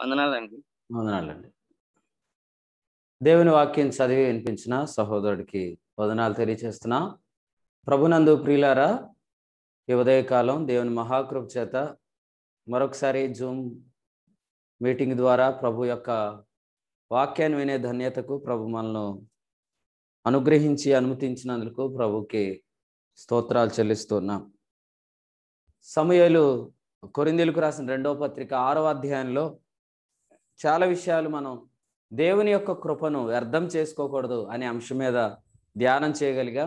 వందనాలండి వందనాలండి దేవుని వాక్యం చదివి వినిపించిన సహోదరుడికి వదనాలు తెలియచేస్తున్నా ప్రభునందు ప్రియులారా ఈ ఉదయకాలం దేవుని మహాకృప చేత మరొకసారి జూమ్ మీటింగ్ ద్వారా ప్రభు యొక్క వాక్యాన్ని వినే ధన్యతకు ప్రభు మనల్ని అనుగ్రహించి అనుమతించినందుకు ప్రభుకి స్తోత్రాలు చెల్లిస్తున్నాం సమయాలు కొరిందీలకు రాసిన రెండవ పత్రిక ఆరవ అధ్యాయంలో చాలా విషయాలు మనం దేవుని యొక్క కృపను వ్యర్థం చేసుకోకూడదు అనే అంశం మీద ధ్యానం చేయగలిగా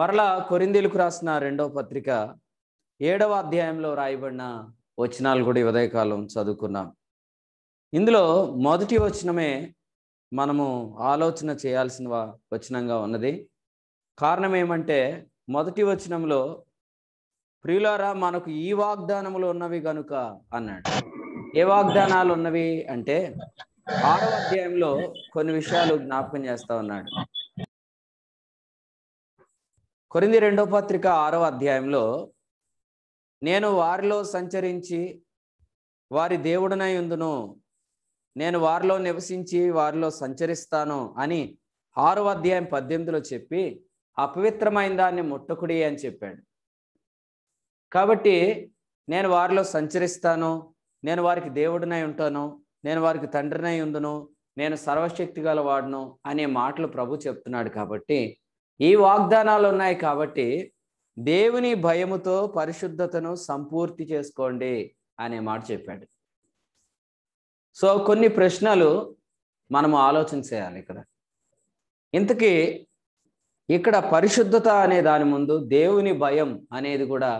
మరలా కొరిందీలకు రాసిన రెండవ పత్రిక ఏడవ అధ్యాయంలో రాయబడిన వచనాలు కూడా ఉదయకాలం చదువుకున్నాం ఇందులో మొదటి వచనమే మనము ఆలోచన చేయాల్సిన వచనంగా ఉన్నది కారణం ఏమంటే మొదటి వచనంలో ప్రియులారా మనకు ఈ వాగ్దానములు ఉన్నవి గనుక అన్నాడు ఏ వాగ్దానాలు ఉన్నవి అంటే ఆరో అధ్యాయంలో కొన్ని విషయాలు జ్ఞాపకం చేస్తా ఉన్నాడు కొరింది రెండో పత్రిక ఆరో అధ్యాయంలో నేను వారిలో సంచరించి వారి దేవుడనై ఉందును నేను వారిలో నివసించి వారిలో సంచరిస్తాను అని ఆరో అధ్యాయం పద్దెనిమిదిలో చెప్పి అపవిత్రమైన దాన్ని ముట్టకుడి అని చెప్పాడు కాబట్టి నేను వారిలో సంచరిస్తాను నేను వారికి దేవుడినై ఉంటాను నేను వారికి తండ్రినై ఉందును నేను సర్వశక్తి గల వాడును అనే మాటలు ప్రభు చెప్తున్నాడు కాబట్టి ఈ వాగ్దానాలు ఉన్నాయి కాబట్టి దేవుని భయముతో పరిశుద్ధతను సంపూర్తి చేసుకోండి అనే మాట చెప్పాడు సో కొన్ని ప్రశ్నలు మనము ఆలోచన చేయాలి ఇక్కడ ఇంతకీ ఇక్కడ పరిశుద్ధత అనే దాని ముందు దేవుని భయం అనేది కూడా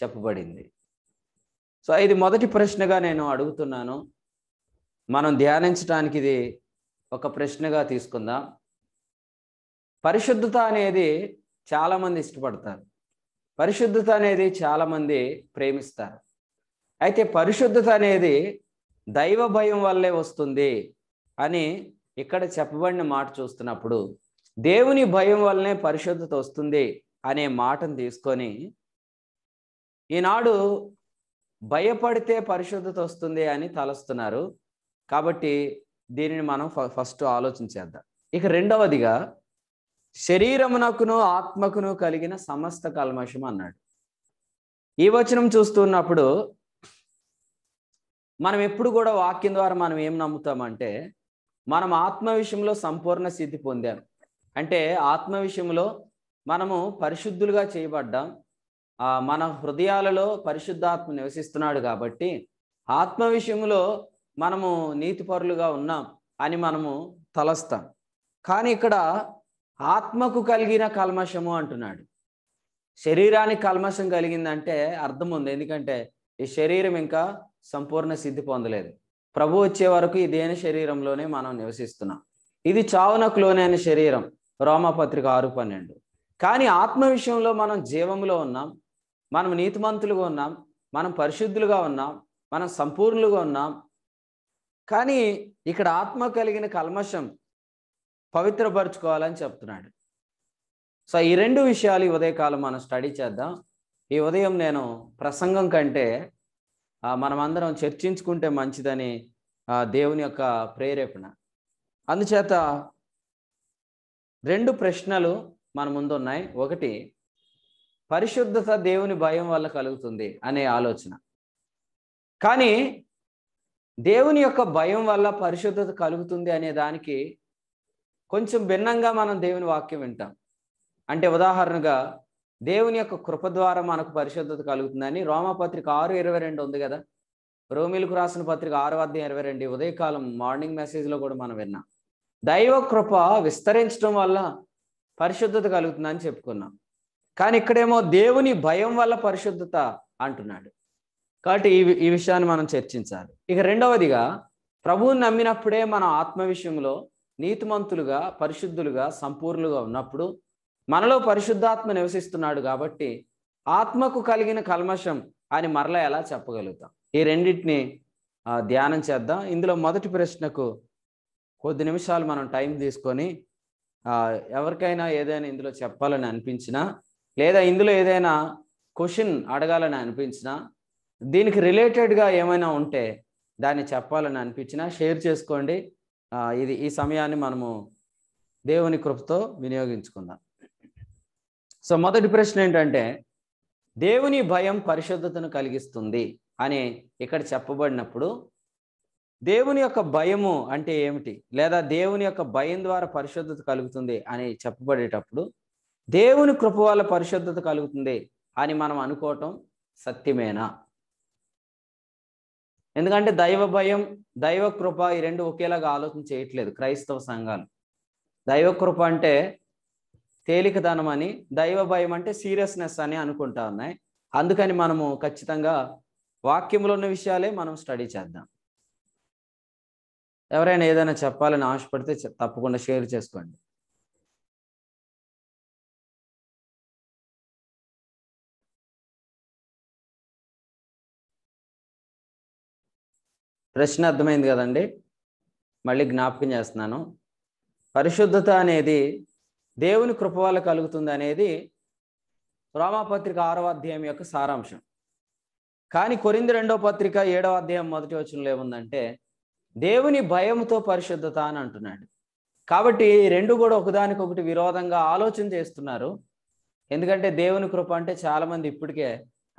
చెప్పబడింది సో ఇది మొదటి ప్రశ్నగా నేను అడుగుతున్నాను మనం ధ్యానించడానికి ఇది ఒక ప్రశ్నగా తీసుకుందాం పరిశుద్ధత అనేది చాలామంది ఇష్టపడతారు పరిశుద్ధత అనేది చాలామంది ప్రేమిస్తారు అయితే పరిశుద్ధత అనేది దైవ భయం వల్లే వస్తుంది అని ఇక్కడ చెప్పబడిన మాట చూస్తున్నప్పుడు దేవుని భయం వల్లనే పరిశుద్ధత వస్తుంది అనే మాటను తీసుకొని ఈనాడు భయపడితే పరిశుద్ధత వస్తుంది అని తలస్తున్నారు కాబట్టి దీనిని మనం ఫస్ట్ ఆలోచించేద్దాం ఇక రెండవదిగా శరీరమునకును ఆత్మకును కలిగిన సమస్త కల్మషం అన్నాడు ఈ వచనం చూస్తున్నప్పుడు మనం ఎప్పుడు కూడా వాక్యం ద్వారా మనం ఏం నమ్ముతామంటే మనం ఆత్మ విషయంలో సంపూర్ణ సిద్ధి పొందాం అంటే ఆత్మ విషయంలో మనము పరిశుద్ధులుగా చేయబడ్డాం మన హృదయాలలో పరిశుద్ధాత్మ నివసిస్తున్నాడు కాబట్టి ఆత్మ విషయంలో మనము నీతిపరులుగా ఉన్నాం అని మనము తలస్తాం కానీ ఇక్కడ ఆత్మకు కలిగిన కల్మషము అంటున్నాడు శరీరానికి కల్మషం కలిగిందంటే అర్థం ఉంది ఎందుకంటే ఈ శరీరం ఇంకా సంపూర్ణ సిద్ధి పొందలేదు ప్రభు వచ్చే వరకు ఇదేన శరీరంలోనే మనం నివసిస్తున్నాం ఇది చావునకు లోనైన శరీరం రోమపత్రిక ఆరు పన్నెండు కానీ ఆత్మ విషయంలో మనం జీవంలో ఉన్నాం మనం నీతిమంతులుగా ఉన్నాం మనం పరిశుద్ధులుగా ఉన్నాం మనం సంపూర్ణులుగా ఉన్నాం కానీ ఇక్కడ ఆత్మ కలిగిన కల్మషం పవిత్రపరచుకోవాలని చెప్తున్నాడు సో ఈ రెండు విషయాలు ఈ ఉదయకాలం మనం స్టడీ చేద్దాం ఈ ఉదయం నేను ప్రసంగం కంటే మనమందరం చర్చించుకుంటే మంచిదని దేవుని యొక్క ప్రేరేపణ అందుచేత రెండు ప్రశ్నలు మన ముందు ఉన్నాయి ఒకటి పరిశుద్ధత దేవుని భయం వల్ల కలుగుతుంది అనే ఆలోచన కానీ దేవుని యొక్క భయం వల్ల పరిశుద్ధత కలుగుతుంది అనే దానికి కొంచెం భిన్నంగా మనం దేవుని వాక్యం వింటాం అంటే ఉదాహరణగా దేవుని యొక్క కృప ద్వారా మనకు పరిశుద్ధత కలుగుతుందని రోమపత్రిక ఆరు ఇరవై రెండు ఉంది కదా రోమిలకు రాసిన పత్రిక ఆరు వద్ద ఇరవై రెండు ఉదయకాలం మార్నింగ్ మెసేజ్లో కూడా మనం విన్నాం దైవ కృప విస్తరించడం వల్ల పరిశుద్ధత కలుగుతుందని చెప్పుకున్నాం కానీ ఇక్కడేమో దేవుని భయం వల్ల పరిశుద్ధత అంటున్నాడు కాబట్టి ఈ ఈ విషయాన్ని మనం చర్చించాలి ఇక రెండవదిగా ప్రభువుని నమ్మినప్పుడే మన ఆత్మ విషయంలో నీతిమంతులుగా పరిశుద్ధులుగా సంపూర్ణులుగా ఉన్నప్పుడు మనలో పరిశుద్ధాత్మ నివసిస్తున్నాడు కాబట్టి ఆత్మకు కలిగిన కల్మషం అని మరలా ఎలా చెప్పగలుగుతాం ఈ రెండింటిని ధ్యానం చేద్దాం ఇందులో మొదటి ప్రశ్నకు కొద్ది నిమిషాలు మనం టైం తీసుకొని ఎవరికైనా ఏదైనా ఇందులో చెప్పాలని అనిపించినా లేదా ఇందులో ఏదైనా క్వశ్చన్ అడగాలని అనిపించినా దీనికి రిలేటెడ్గా ఏమైనా ఉంటే దాన్ని చెప్పాలని అనిపించినా షేర్ చేసుకోండి ఇది ఈ సమయాన్ని మనము దేవుని కృపతో వినియోగించుకుందాం సో మొదటి ప్రశ్న ఏంటంటే దేవుని భయం పరిశుద్ధతను కలిగిస్తుంది అని ఇక్కడ చెప్పబడినప్పుడు దేవుని యొక్క భయము అంటే ఏమిటి లేదా దేవుని యొక్క భయం ద్వారా పరిశుద్ధత కలుగుతుంది అని చెప్పబడేటప్పుడు దేవుని కృప వల్ల పరిశుద్ధత కలుగుతుంది అని మనం అనుకోవటం సత్యమేనా ఎందుకంటే దైవ భయం దైవ కృప ఈ రెండు ఒకేలాగా ఆలోచన చేయట్లేదు క్రైస్తవ సంఘాలు దైవ కృప అంటే తేలికదనం అని దైవ భయం అంటే సీరియస్నెస్ అని అనుకుంటా ఉన్నాయి అందుకని మనము ఖచ్చితంగా వాక్యంలో ఉన్న విషయాలే మనం స్టడీ చేద్దాం ఎవరైనా ఏదైనా చెప్పాలని ఆశపడితే తప్పకుండా షేర్ చేసుకోండి ప్రశ్న అర్థమైంది కదండి మళ్ళీ జ్ఞాపకం చేస్తున్నాను పరిశుద్ధత అనేది దేవుని కృప వల్ల కలుగుతుంది అనేది రోమాపత్రిక ఆరవ అధ్యాయం యొక్క సారాంశం కానీ కొరింది రెండో పత్రిక ఏడవ అధ్యాయం మొదటి వచనంలో ఏముందంటే దేవుని భయంతో పరిశుద్ధత అని అంటున్నాడు కాబట్టి రెండు కూడా ఒకదానికొకటి విరోధంగా ఆలోచన చేస్తున్నారు ఎందుకంటే దేవుని కృప అంటే చాలామంది ఇప్పటికే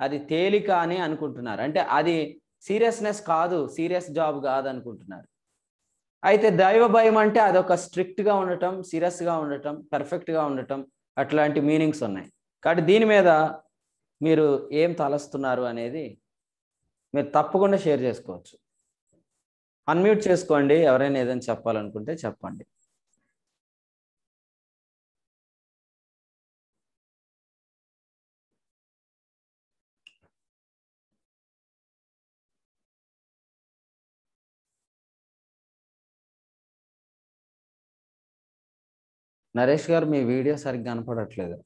అది తేలిక అని అనుకుంటున్నారు అంటే అది సీరియస్నెస్ కాదు సీరియస్ జాబ్ కాదు అనుకుంటున్నారు అయితే దైవ భయం అంటే అదొక స్ట్రిక్ట్గా ఉండటం సీరియస్గా ఉండటం పర్ఫెక్ట్గా ఉండటం అట్లాంటి మీనింగ్స్ ఉన్నాయి కాబట్టి దీని మీద మీరు ఏం తలస్తున్నారు అనేది మీరు తప్పకుండా షేర్ చేసుకోవచ్చు అన్మ్యూట్ చేసుకోండి ఎవరైనా ఏదైనా చెప్పాలనుకుంటే చెప్పండి నరేష్ గారు మీ వీడియో సరిగ్గా కనపడట్లేదు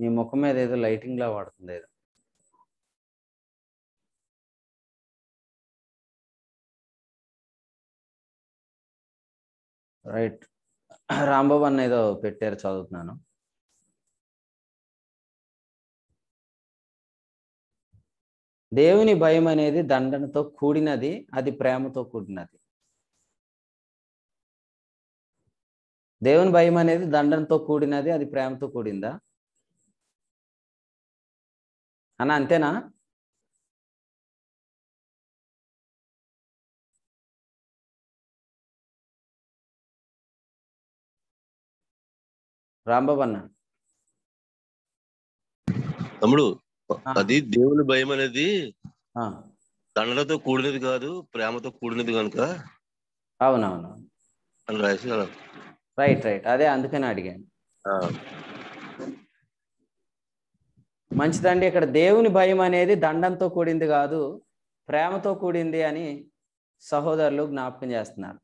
మీ ముఖం మీద ఏదో లైటింగ్ లా వాడుతుంది ఏదో రైట్ రాంబాబు అన్న ఏదో పెట్టారు చదువుతున్నాను దేవుని భయం అనేది దండనతో కూడినది అది ప్రేమతో కూడినది దేవుని భయం అనేది దండంతో కూడినది అది ప్రేమతో కూడిందా అన్న అంతేనా రాంబాబు అన్న తమ్ముడు అది దేవుని భయం అనేది దండలతో కూడినది కాదు ప్రేమతో కూడినది కనుక అవునవును అని రాసి రైట్ రైట్ అదే అందుకని అడిగాను మంచిదండి ఇక్కడ దేవుని భయం అనేది దండంతో కూడింది కాదు ప్రేమతో కూడింది అని సహోదరులు జ్ఞాపకం చేస్తున్నారు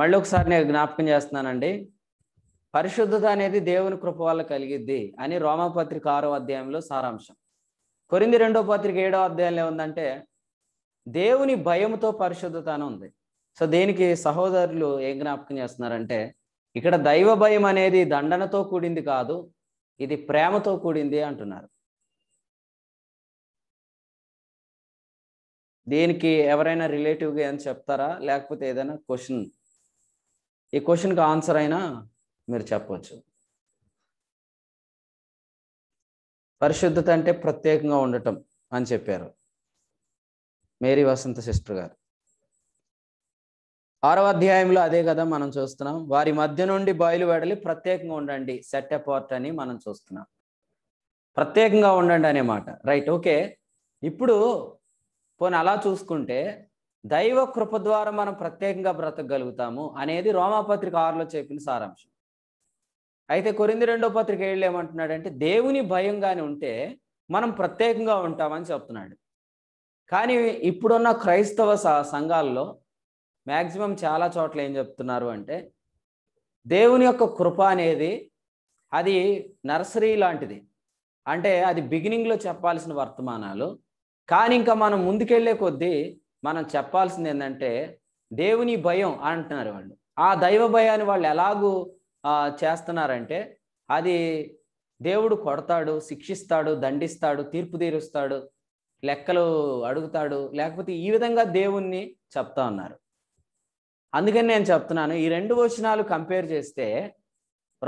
మళ్ళీ ఒకసారి నేను జ్ఞాపకం చేస్తున్నానండి పరిశుద్ధత అనేది దేవుని కృప వల్ల కలిగిద్ది అని రోమపత్రిక ఆరో అధ్యాయంలో సారాంశం కొరింది రెండో పత్రిక ఏడో అధ్యాయంలో ఉందంటే దేవుని భయముతో పరిశుద్ధత అని ఉంది సో దేనికి సహోదరులు ఏం జ్ఞాపకం చేస్తున్నారంటే ఇక్కడ దైవ భయం అనేది దండనతో కూడింది కాదు ఇది ప్రేమతో కూడింది అంటున్నారు దీనికి ఎవరైనా రిలేటివ్గా ఏమైనా చెప్తారా లేకపోతే ఏదైనా క్వశ్చన్ ఈ క్వశ్చన్కి ఆన్సర్ అయినా మీరు చెప్పవచ్చు పరిశుద్ధత అంటే ప్రత్యేకంగా ఉండటం అని చెప్పారు మేరీ వసంత సిస్టర్ గారు ఆరవ అధ్యాయంలో అదే కదా మనం చూస్తున్నాం వారి మధ్య నుండి బయలువెడలి ప్రత్యేకంగా ఉండండి సెట్ అపార్ట్ అని మనం చూస్తున్నాం ప్రత్యేకంగా ఉండండి అనే మాట రైట్ ఓకే ఇప్పుడు పోనీ అలా చూసుకుంటే దైవ కృప ద్వారా మనం ప్రత్యేకంగా బ్రతకగలుగుతాము అనేది రోమాపత్రిక ఆరులో చెప్పిన సారాంశం అయితే కొరింది రెండో పత్రిక ఏళ్ళు ఏమంటున్నాడంటే దేవుని భయంగానే ఉంటే మనం ప్రత్యేకంగా ఉంటామని చెప్తున్నాడు కానీ ఇప్పుడున్న క్రైస్తవ సంఘాల్లో మ్యాక్సిమం చాలా చోట్ల ఏం చెప్తున్నారు అంటే దేవుని యొక్క కృప అనేది అది నర్సరీ లాంటిది అంటే అది బిగినింగ్లో చెప్పాల్సిన వర్తమానాలు కానీ ఇంకా మనం ముందుకెళ్లే కొద్దీ మనం చెప్పాల్సింది ఏంటంటే దేవుని భయం అంటున్నారు వాళ్ళు ఆ దైవ భయాన్ని వాళ్ళు ఎలాగూ చేస్తున్నారంటే అది దేవుడు కొడతాడు శిక్షిస్తాడు దండిస్తాడు తీర్పు తీరుస్తాడు లెక్కలు అడుగుతాడు లేకపోతే ఈ విధంగా దేవుణ్ణి చెప్తా ఉన్నారు అందుకని నేను చెప్తున్నాను ఈ రెండు వచనాలు కంపేర్ చేస్తే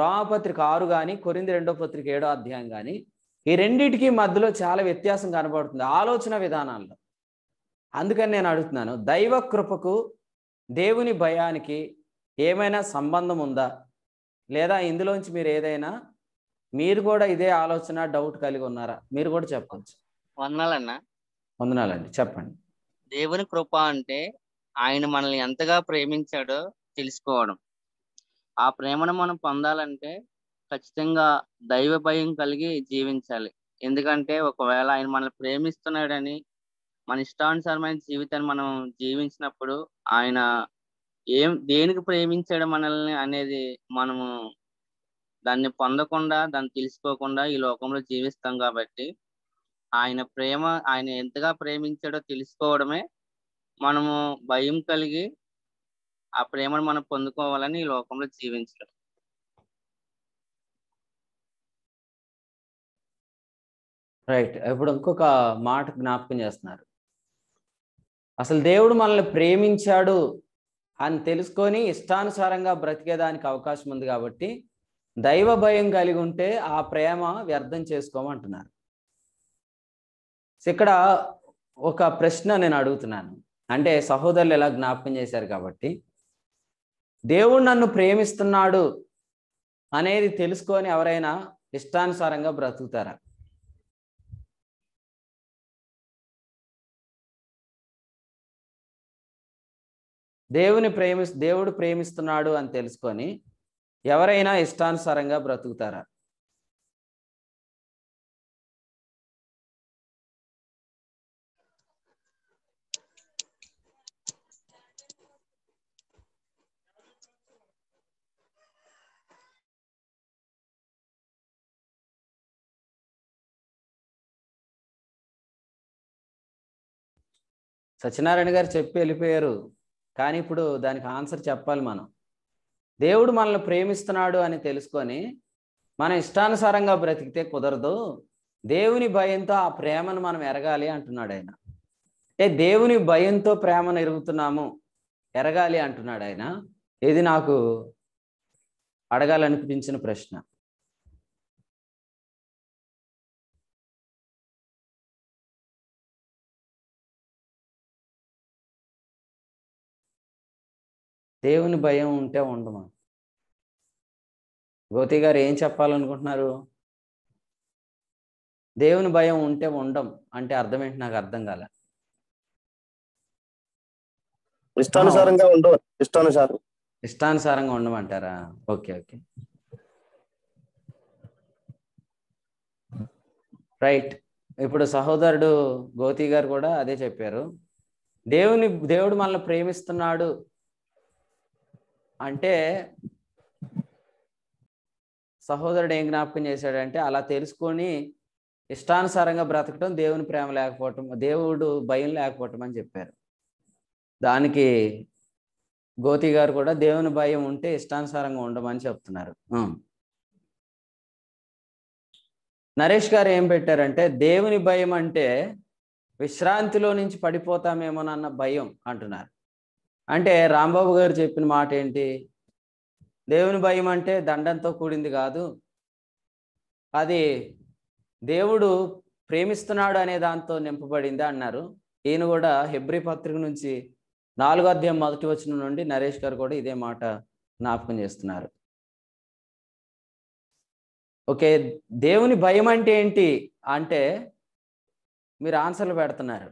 రోమపత్రిక ఆరు కానీ కొరింది రెండో పత్రిక ఏడో అధ్యాయం కానీ ఈ రెండింటికి మధ్యలో చాలా వ్యత్యాసం కనబడుతుంది ఆలోచన విధానాల్లో అందుకని నేను అడుగుతున్నాను దైవ కృపకు దేవుని భయానికి ఏమైనా సంబంధం ఉందా లేదా ఇందులోంచి మీరు ఏదైనా మీరు కూడా ఇదే ఆలోచన డౌట్ కలిగి ఉన్నారా మీరు కూడా చెప్పచ్చు వందనాలన్నా వందనాలండి చెప్పండి దేవుని కృప అంటే ఆయన మనల్ని ఎంతగా ప్రేమించాడో తెలుసుకోవడం ఆ ప్రేమను మనం పొందాలంటే ఖచ్చితంగా దైవ భయం కలిగి జీవించాలి ఎందుకంటే ఒకవేళ ఆయన మనల్ని ప్రేమిస్తున్నాడని మన ఇష్టానుసారమైన జీవితాన్ని మనం జీవించినప్పుడు ఆయన ఏం దేనికి ప్రేమించాడు మనల్ని అనేది మనము దాన్ని పొందకుండా దాన్ని తెలుసుకోకుండా ఈ లోకంలో జీవిస్తాం కాబట్టి ఆయన ప్రేమ ఆయన ఎంతగా ప్రేమించాడో తెలుసుకోవడమే మనము భయం కలిగి ఆ ప్రేమను మనం పొందుకోవాలని ఈ లోకంలో జీవించడం రైట్ ఇప్పుడు ఇంకొక మాట జ్ఞాపకం చేస్తున్నారు అసలు దేవుడు మనల్ని ప్రేమించాడు అని తెలుసుకొని ఇష్టానుసారంగా బ్రతికేదానికి అవకాశం ఉంది కాబట్టి దైవ భయం కలిగి ఉంటే ఆ ప్రేమ వ్యర్థం చేసుకోమంటున్నారు సో ఇక్కడ ఒక ప్రశ్న నేను అడుగుతున్నాను అంటే సహోదరులు ఎలా జ్ఞాపకం చేశారు కాబట్టి దేవుడు నన్ను ప్రేమిస్తున్నాడు అనేది తెలుసుకొని ఎవరైనా ఇష్టానుసారంగా బ్రతుకుతారా దేవుని ప్రేమి దేవుడు ప్రేమిస్తున్నాడు అని తెలుసుకొని ఎవరైనా ఇష్టానుసారంగా బ్రతుకుతారా సత్యనారాయణ గారు చెప్పి వెళ్ళిపోయారు కానీ ఇప్పుడు దానికి ఆన్సర్ చెప్పాలి మనం దేవుడు మనల్ని ప్రేమిస్తున్నాడు అని తెలుసుకొని మన ఇష్టానుసారంగా బ్రతికితే కుదరదు దేవుని భయంతో ఆ ప్రేమను మనం ఎరగాలి అంటున్నాడు ఆయన ఏ దేవుని భయంతో ప్రేమను ఎరుగుతున్నాము ఎరగాలి అంటున్నాడు ఆయన ఇది నాకు అడగాలనిపించిన ప్రశ్న దేవుని భయం ఉంటే ఉండమా గోతి గారు ఏం చెప్పాలనుకుంటున్నారు దేవుని భయం ఉంటే ఉండం అంటే అర్థం ఏంటి నాకు అర్థం కాల ఇష్టానుసారంగా ఉండవు ఇష్టానుసారం ఇష్టానుసారంగా ఉండమంటారా ఓకే ఓకే రైట్ ఇప్పుడు సహోదరుడు గోతి గారు కూడా అదే చెప్పారు దేవుని దేవుడు మనల్ని ప్రేమిస్తున్నాడు అంటే సహోదరుడు ఏం జ్ఞాపకం చేశాడంటే అలా తెలుసుకొని ఇష్టానుసారంగా బ్రతకటం దేవుని ప్రేమ లేకపోవటం దేవుడు భయం లేకపోవటం అని చెప్పారు దానికి గోతి గారు కూడా దేవుని భయం ఉంటే ఇష్టానుసారంగా ఉండమని చెప్తున్నారు నరేష్ గారు ఏం పెట్టారంటే దేవుని భయం అంటే విశ్రాంతిలో నుంచి పడిపోతామేమోనన్న భయం అంటున్నారు అంటే రాంబాబు గారు చెప్పిన మాట ఏంటి దేవుని భయం అంటే దండంతో కూడింది కాదు అది దేవుడు ప్రేమిస్తున్నాడు అనే దాంతో నింపబడింది అన్నారు ఈయన కూడా హెబ్రి పత్రిక నుంచి నాలుగో అధ్యాయం మొదటి వచ్చిన నుండి నరేష్ గారు కూడా ఇదే మాట జ్ఞాపకం చేస్తున్నారు ఓకే దేవుని భయం అంటే ఏంటి అంటే మీరు ఆన్సర్లు పెడుతున్నారు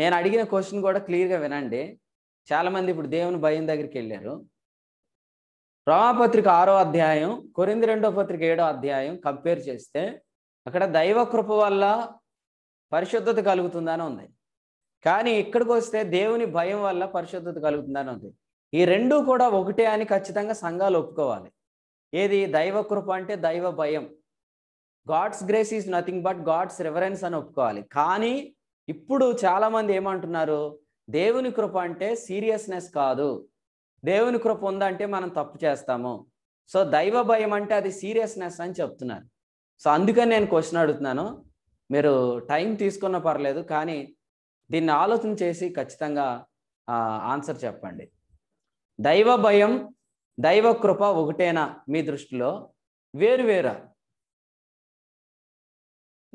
నేను అడిగిన క్వశ్చన్ కూడా క్లియర్గా వినండి చాలామంది ఇప్పుడు దేవుని భయం దగ్గరికి వెళ్ళారు రోమాపత్రిక ఆరో అధ్యాయం కొరింది రెండో పత్రిక ఏడో అధ్యాయం కంపేర్ చేస్తే అక్కడ దైవ కృప వల్ల పరిశుద్ధత కలుగుతుందని ఉంది కానీ ఇక్కడికి వస్తే దేవుని భయం వల్ల పరిశుద్ధత కలుగుతుందని ఉంది ఈ రెండు కూడా ఒకటే అని ఖచ్చితంగా సంఘాలు ఒప్పుకోవాలి ఏది దైవ కృప అంటే దైవ భయం God's grace is nothing but God's reverence అని ఒప్పుకోవాలి కానీ ఇప్పుడు చాలామంది ఏమంటున్నారు దేవుని కృప అంటే సీరియస్నెస్ కాదు దేవుని కృప ఉందంటే మనం తప్పు చేస్తాము సో దైవ భయం అంటే అది సీరియస్నెస్ అని చెప్తున్నారు సో అందుకని నేను క్వశ్చన్ అడుగుతున్నాను మీరు టైం తీసుకున్న పర్లేదు కానీ దీన్ని ఆలోచన చేసి ఖచ్చితంగా ఆన్సర్ చెప్పండి దైవ భయం దైవ కృప ఒకటేనా మీ దృష్టిలో వేరు వేరా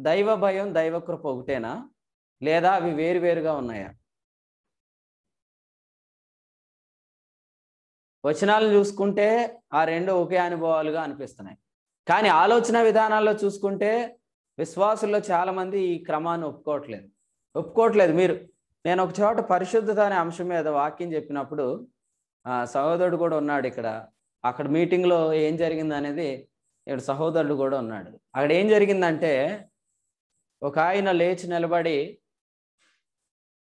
దైవ భయం దైవ కృప ఒకటేనా లేదా అవి వేరువేరుగా ఉన్నాయా వచనాలను చూసుకుంటే ఆ రెండు ఒకే అనుభవాలుగా అనిపిస్తున్నాయి కానీ ఆలోచన విధానాల్లో చూసుకుంటే విశ్వాసుల్లో చాలామంది ఈ క్రమాన్ని ఒప్పుకోవట్లేదు ఒప్పుకోవట్లేదు మీరు నేను ఒక చోట పరిశుద్ధత అనే అంశం మీద వాక్యం చెప్పినప్పుడు సహోదరుడు కూడా ఉన్నాడు ఇక్కడ అక్కడ మీటింగ్లో ఏం జరిగింది అనేది ఇక్కడ సహోదరుడు కూడా ఉన్నాడు అక్కడ ఏం జరిగిందంటే ఒక ఆయన లేచి నిలబడి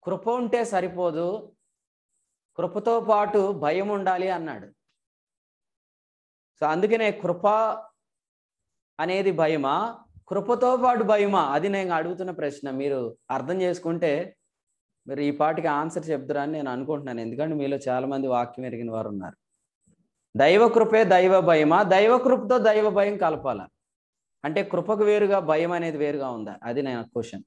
కృప ఉంటే సరిపోదు కృపతో పాటు భయం ఉండాలి అన్నాడు సో అందుకనే కృప అనేది భయమా కృపతో పాటు భయమా అది నేను అడుగుతున్న ప్రశ్న మీరు అర్థం చేసుకుంటే మీరు ఈ పాటికి ఆన్సర్ చెప్తారని నేను అనుకుంటున్నాను ఎందుకంటే మీలో చాలామంది వాక్యం ఎరిగిన వారు ఉన్నారు దైవ కృపే దైవ భయమా దైవ కృపతో దైవ భయం కలపాల అంటే కృపకు వేరుగా భయం అనేది వేరుగా ఉందా అది నేను క్వశ్చన్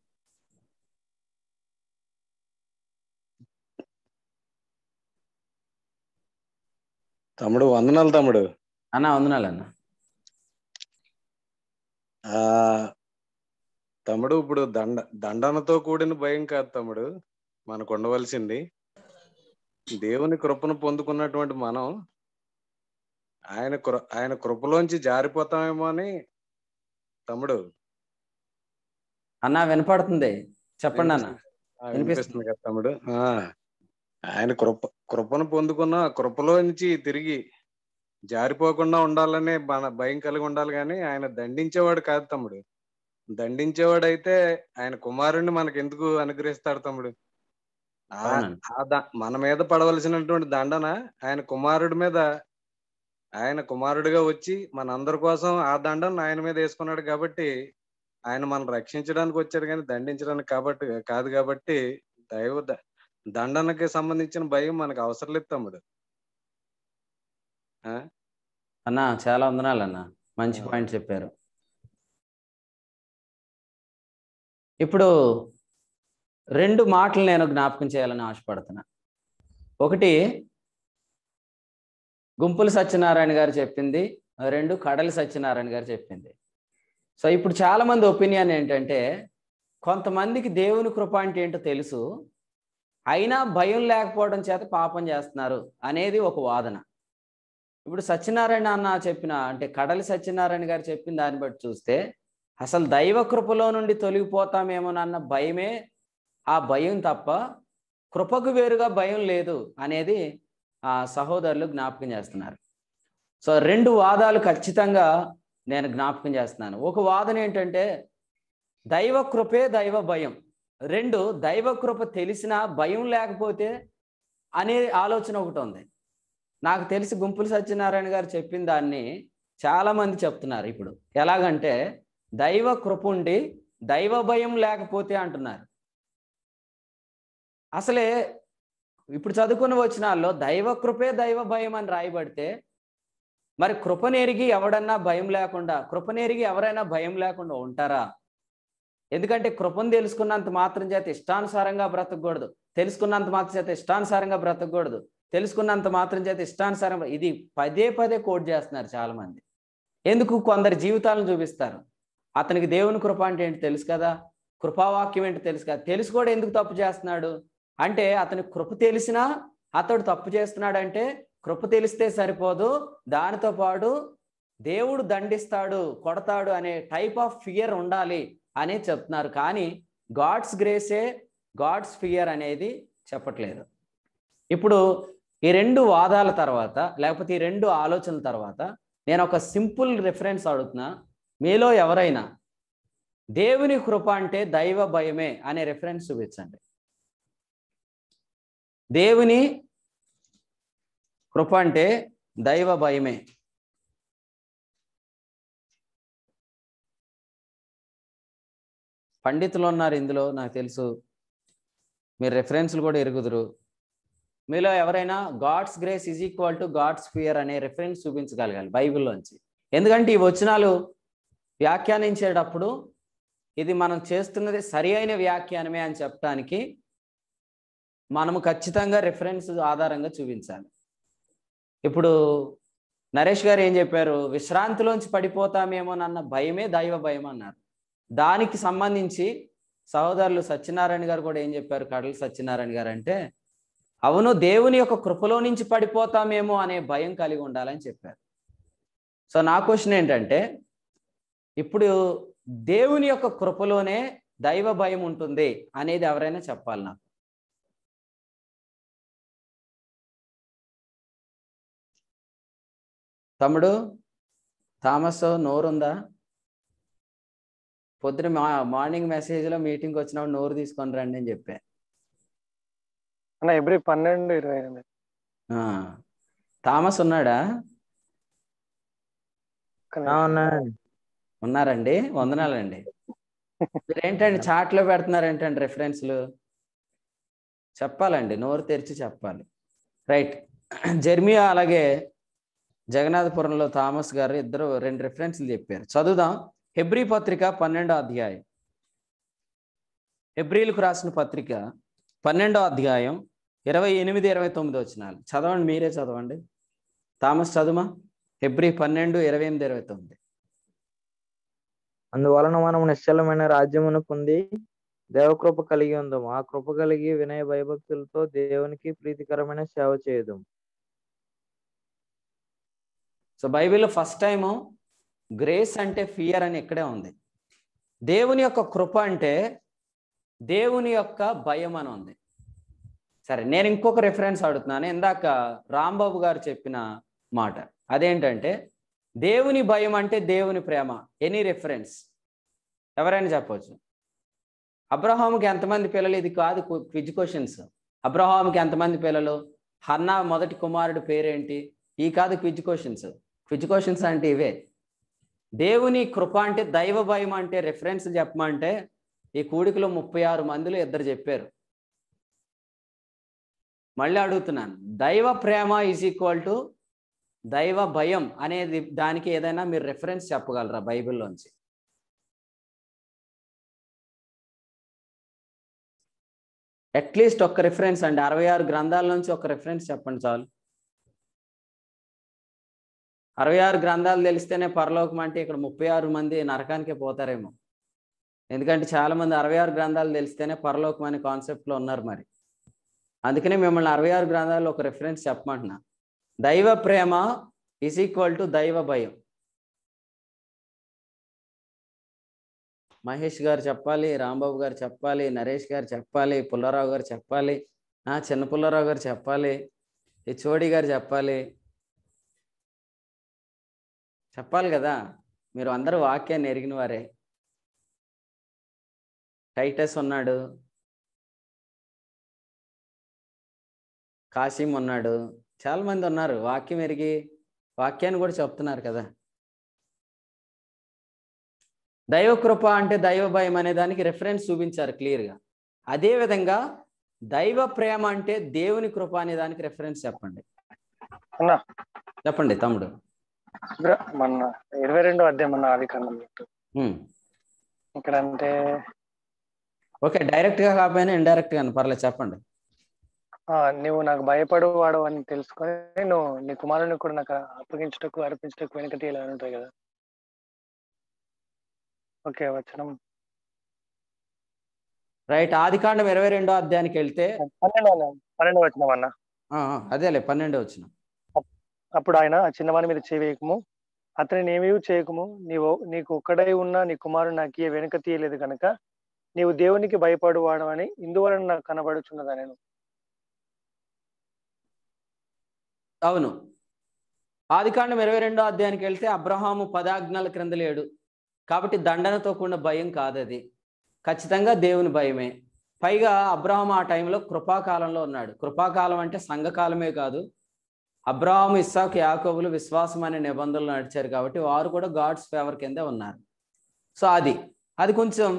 తమ్ముడు వందనాలు తమ్ముడు అన్న వందనాలు అన్న తమ్ముడు ఇప్పుడు దండ దండనతో కూడిన భయం కాదు తమ్ముడు మనకు ఉండవలసింది దేవుని కృపను పొందుకున్నటువంటి మనం ఆయన కృ ఆయన కృపలోంచి జారిపోతామేమో అని తమ్ముడు అన్న వినపడుతుంది చెప్పండి అన్న వినిపిస్తుంది కదా తమ్ముడు ఆయన కృప కృపను పొందుకున్న కృపలో నుంచి తిరిగి జారిపోకుండా ఉండాలనే మన భయం కలిగి ఉండాలి కానీ ఆయన దండించేవాడు కాదు తమ్ముడు దండించేవాడు అయితే ఆయన కుమారుణ్ణి మనకి ఎందుకు అనుగ్రహిస్తాడు తమ్ముడు మన మీద పడవలసినటువంటి దండన ఆయన కుమారుడి మీద ఆయన కుమారుడిగా వచ్చి మన అందరి కోసం ఆ దండను ఆయన మీద వేసుకున్నాడు కాబట్టి ఆయన మనం రక్షించడానికి వచ్చాడు కానీ దండించడానికి కాబట్టి కాదు కాబట్టి దైవ దండనకి సంబంధించిన భయం మనకు అవసరం లేదు తమ్ముడు అన్న చాలా వందనాలు అన్న మంచి పాయింట్ చెప్పారు ఇప్పుడు రెండు మాటలు నేను జ్ఞాపకం చేయాలని ఆశపడుతున్నా ఒకటి గుంపులు సత్యనారాయణ గారు చెప్పింది రెండు కడలి సత్యనారాయణ గారు చెప్పింది సో ఇప్పుడు చాలామంది ఒపీనియన్ ఏంటంటే కొంతమందికి దేవుని కృప అంటే ఏంటో తెలుసు అయినా భయం లేకపోవడం చేత పాపం చేస్తున్నారు అనేది ఒక వాదన ఇప్పుడు సత్యనారాయణ అన్న చెప్పిన అంటే కడలి సత్యనారాయణ గారు చెప్పిన దాన్ని బట్టి చూస్తే అసలు దైవ కృపలో నుండి తొలగిపోతామేమోనన్న భయమే ఆ భయం తప్ప కృపకు వేరుగా భయం లేదు అనేది ఆ సహోదరులు జ్ఞాపకం చేస్తున్నారు సో రెండు వాదాలు ఖచ్చితంగా నేను జ్ఞాపకం చేస్తున్నాను ఒక వాదన ఏంటంటే దైవ కృపే దైవ భయం రెండు దైవకృప తెలిసినా భయం లేకపోతే అనే ఆలోచన ఒకటి ఉంది నాకు తెలిసి గుంపులు సత్యనారాయణ గారు చెప్పిన దాన్ని చాలామంది చెప్తున్నారు ఇప్పుడు ఎలాగంటే దైవ కృప ఉండి దైవ భయం లేకపోతే అంటున్నారు అసలే ఇప్పుడు చదువుకుని వచ్చినాల్లో దైవ కృపే దైవ భయం అని రాయబడితే మరి కృపనేరిగి ఎవడన్నా భయం లేకుండా కృపనేరిగి ఎవరైనా భయం లేకుండా ఉంటారా ఎందుకంటే కృపను తెలుసుకున్నంత మాత్రం చేత ఇష్టానుసారంగా బ్రతకూడదు తెలుసుకున్నంత మాత్రం చేత ఇష్టానుసారంగా బ్రతకూడదు తెలుసుకున్నంత మాత్రం చేత ఇష్టానుసారం ఇది పదే పదే కోట్ చేస్తున్నారు చాలామంది ఎందుకు కొందరి జీవితాలను చూపిస్తారు అతనికి దేవుని కృప అంటే ఏంటి తెలుసు కదా కృపావాక్యం ఏంటి తెలుసు కదా తెలుసు కూడా ఎందుకు తప్పు చేస్తున్నాడు అంటే అతని కృప తెలిసినా అతడు తప్పు చేస్తున్నాడు అంటే కృప తెలిస్తే సరిపోదు దానితో పాటు దేవుడు దండిస్తాడు కొడతాడు అనే టైప్ ఆఫ్ ఫియర్ ఉండాలి అని చెప్తున్నారు కానీ గాడ్స్ గ్రేసే గాడ్స్ ఫియర్ అనేది చెప్పట్లేదు ఇప్పుడు ఈ రెండు వాదాల తర్వాత లేకపోతే ఈ రెండు ఆలోచనల తర్వాత నేను ఒక సింపుల్ రిఫరెన్స్ అడుగుతున్నా మీలో ఎవరైనా దేవుని కృప అంటే దైవ భయమే అనే రిఫరెన్స్ చూపించండి దేవుని కృప అంటే దైవ భయమే పండితులు ఉన్నారు ఇందులో నాకు తెలుసు మీరు రెఫరెన్స్లు కూడా ఎరుగుదురు మీలో ఎవరైనా God's grace is equal to God's fear అనే రెఫరెన్స్ చూపించగలగాలి బైబిల్లోంచి ఎందుకంటే ఈ వచనాలు వ్యాఖ్యానించేటప్పుడు ఇది మనం చేస్తున్నది సరి అయిన వ్యాఖ్యానమే అని చెప్పడానికి మనము ఖచ్చితంగా రిఫరెన్స్ ఆధారంగా చూపించాలి ఇప్పుడు నరేష్ గారు ఏం చెప్పారు విశ్రాంతిలోంచి పడిపోతామేమోనన్న భయమే దైవ భయం అన్నారు దానికి సంబంధించి సహోదరులు సత్యనారాయణ గారు కూడా ఏం చెప్పారు కడలు సత్యనారాయణ గారు అంటే అవును దేవుని యొక్క కృపలో నుంచి పడిపోతామేమో అనే భయం కలిగి ఉండాలని చెప్పారు సో నా క్వశ్చన్ ఏంటంటే ఇప్పుడు దేవుని యొక్క కృపలోనే దైవ భయం ఉంటుంది అనేది ఎవరైనా చెప్పాలి నాకు తమ్ముడు థామస్ నోరుందా పొద్దున మా మార్నింగ్ లో మీటింగ్ వచ్చినప్పుడు నోరు తీసుకొని రండి అని చెప్పాను ఎవ్రీ పన్నెండు ఇరవై ఎనిమిది థామస్ ఉన్నాడా ఉన్నారండి వందనాలండి ఏంటండి చాట్లో పెడుతున్నారు ఏంటండి రెఫరెన్స్లు చెప్పాలండి నోరు తెరిచి చెప్పాలి రైట్ జర్మియా అలాగే జగన్నాథపురంలో థామస్ గారు ఇద్దరు రెండు రెఫరెన్స్లు చెప్పారు చదువుదాం హెబ్రి పత్రిక పన్నెండో అధ్యాయం హెబ్రిలకు రాసిన పత్రిక పన్నెండో అధ్యాయం ఇరవై ఎనిమిది ఇరవై తొమ్మిది వచ్చినాలు చదవండి మీరే చదవండి థామస్ చదుమా హెబ్రి పన్నెండు ఇరవై ఎనిమిది ఇరవై తొమ్మిది అందువలన మనం నిశ్చలమైన రాజ్యమును పొంది దేవకృప కలిగి ఉందాం ఆ కృప కలిగి వినయ భయభక్తులతో దేవునికి ప్రీతికరమైన సేవ చేయదు so Bible first time grace అంటే ఫియర్ అని ఇక్కడే ఉంది దేవుని యొక్క కృప అంటే దేవుని యొక్క భయం అని ఉంది సరే నేను ఇంకొక రెఫరెన్స్ అడుగుతున్నాను ఇందాక రాంబాబు గారు చెప్పిన మాట అదేంటంటే దేవుని భయం అంటే దేవుని ప్రేమ ఎనీ రెఫరెన్స్ ఎవరైనా చెప్పవచ్చు అబ్రహాముకి ఎంతమంది పిల్లలు ఇది కాదు క్విజ్ క్వశ్చన్స్ అబ్రహాముకి ఎంతమంది పిల్లలు హన్నా మొదటి కుమారుడు పేరేంటి ఈ కాదు క్విజ్ క్వశ్చన్స్ క్విజ్ క్వశ్చన్స్ అంటే ఇవే దేవుని కృప అంటే దైవ భయం అంటే రెఫరెన్స్ చెప్పమంటే ఈ కూడికలో ముప్పై ఆరు మందిలో ఇద్దరు చెప్పారు మళ్ళీ అడుగుతున్నాను దైవ ప్రేమ ఈజ్ ఈక్వల్ టు దైవ భయం అనేది దానికి ఏదైనా మీరు రెఫరెన్స్ చెప్పగలరా బైబిల్లోంచి అట్లీస్ట్ ఒక రిఫరెన్స్ అండి అరవై ఆరు గ్రంథాల నుంచి ఒక రిఫరెన్స్ చెప్పండి చాలు అరవై ఆరు గ్రంథాలు తెలిస్తేనే పరలోకం అంటే ఇక్కడ ముప్పై ఆరు మంది నరకానికే పోతారేమో ఎందుకంటే చాలామంది అరవై ఆరు గ్రంథాలు తెలిస్తేనే పరలోకం అనే కాన్సెప్ట్లో ఉన్నారు మరి అందుకనే మిమ్మల్ని అరవై ఆరు గ్రంథాలు ఒక రెఫరెన్స్ చెప్పమంటున్నా దైవ ప్రేమ ఇస్ ఈక్వల్ టు దైవ భయం మహేష్ గారు చెప్పాలి రాంబాబు గారు చెప్పాలి నరేష్ గారు చెప్పాలి పుల్లారావు గారు చెప్పాలి చిన్న పుల్లారావు గారు చెప్పాలి చోడీ గారు చెప్పాలి చెప్పాలి కదా మీరు అందరూ వాక్యాన్ని ఎరిగిన వారే టైటస్ ఉన్నాడు కాశీం ఉన్నాడు చాలామంది ఉన్నారు వాక్యం ఎరిగి వాక్యాన్ని కూడా చెప్తున్నారు కదా దైవ కృప అంటే దైవ భయం అనే దానికి రిఫరెన్స్ చూపించారు క్లియర్గా అదేవిధంగా దైవ ప్రేమ అంటే దేవుని కృప అనే దానికి రిఫరెన్స్ చెప్పండి చెప్పండి తమ్ముడు మన ఇరవై రెండో అధ్యాయం మన ఆది కాండం ఇక్కడ అంటే ఓకే డైరెక్ట్ గా కాకపోయినా ఇండైరెక్ట్ గా పర్లేదు చెప్పండి నువ్వు నాకు భయపడు వాడు అని తెలుసుకొని నువ్వు నీ కుమారుని కూడా నాకు అప్పగించటకు అర్పించటకు వెనక తీయాలని ఉంటాయి కదా ఓకే వచ్చిన రైట్ ఆది కాండం ఇరవై రెండో అధ్యాయానికి వెళ్తే పన్నెండు పన్నెండో వచ్చిన అన్న అదేలే పన్నెండు వచ్చిన అప్పుడు ఆయన ఆ చిన్నవాని మీద చేయకము అతనిని ఏమీ చేయకము నీవు నీకు ఒక్కడై ఉన్న నీ కుమారుడు నాకు ఏ వెనుక తీయలేదు కనుక నీవు దేవునికి వాడు అని ఇందువలన నాకు కనబడుచున్నదా నేను అవును ఆదికాండం ఇరవై రెండో అధ్యాయానికి వెళ్తే అబ్రహాము పదాజ్ఞాల క్రింద లేడు కాబట్టి దండనతో కూడిన భయం కాదది ఖచ్చితంగా దేవుని భయమే పైగా అబ్రహాం ఆ టైంలో కృపాకాలంలో ఉన్నాడు కృపాకాలం అంటే సంఘకాలమే కాదు అబ్రాహం ఇస్సాక్ యాకోబులు విశ్వాసం అనే నిబంధనలు నడిచారు కాబట్టి వారు కూడా గాడ్స్ ఫేవర్ కిందే ఉన్నారు సో అది అది కొంచెం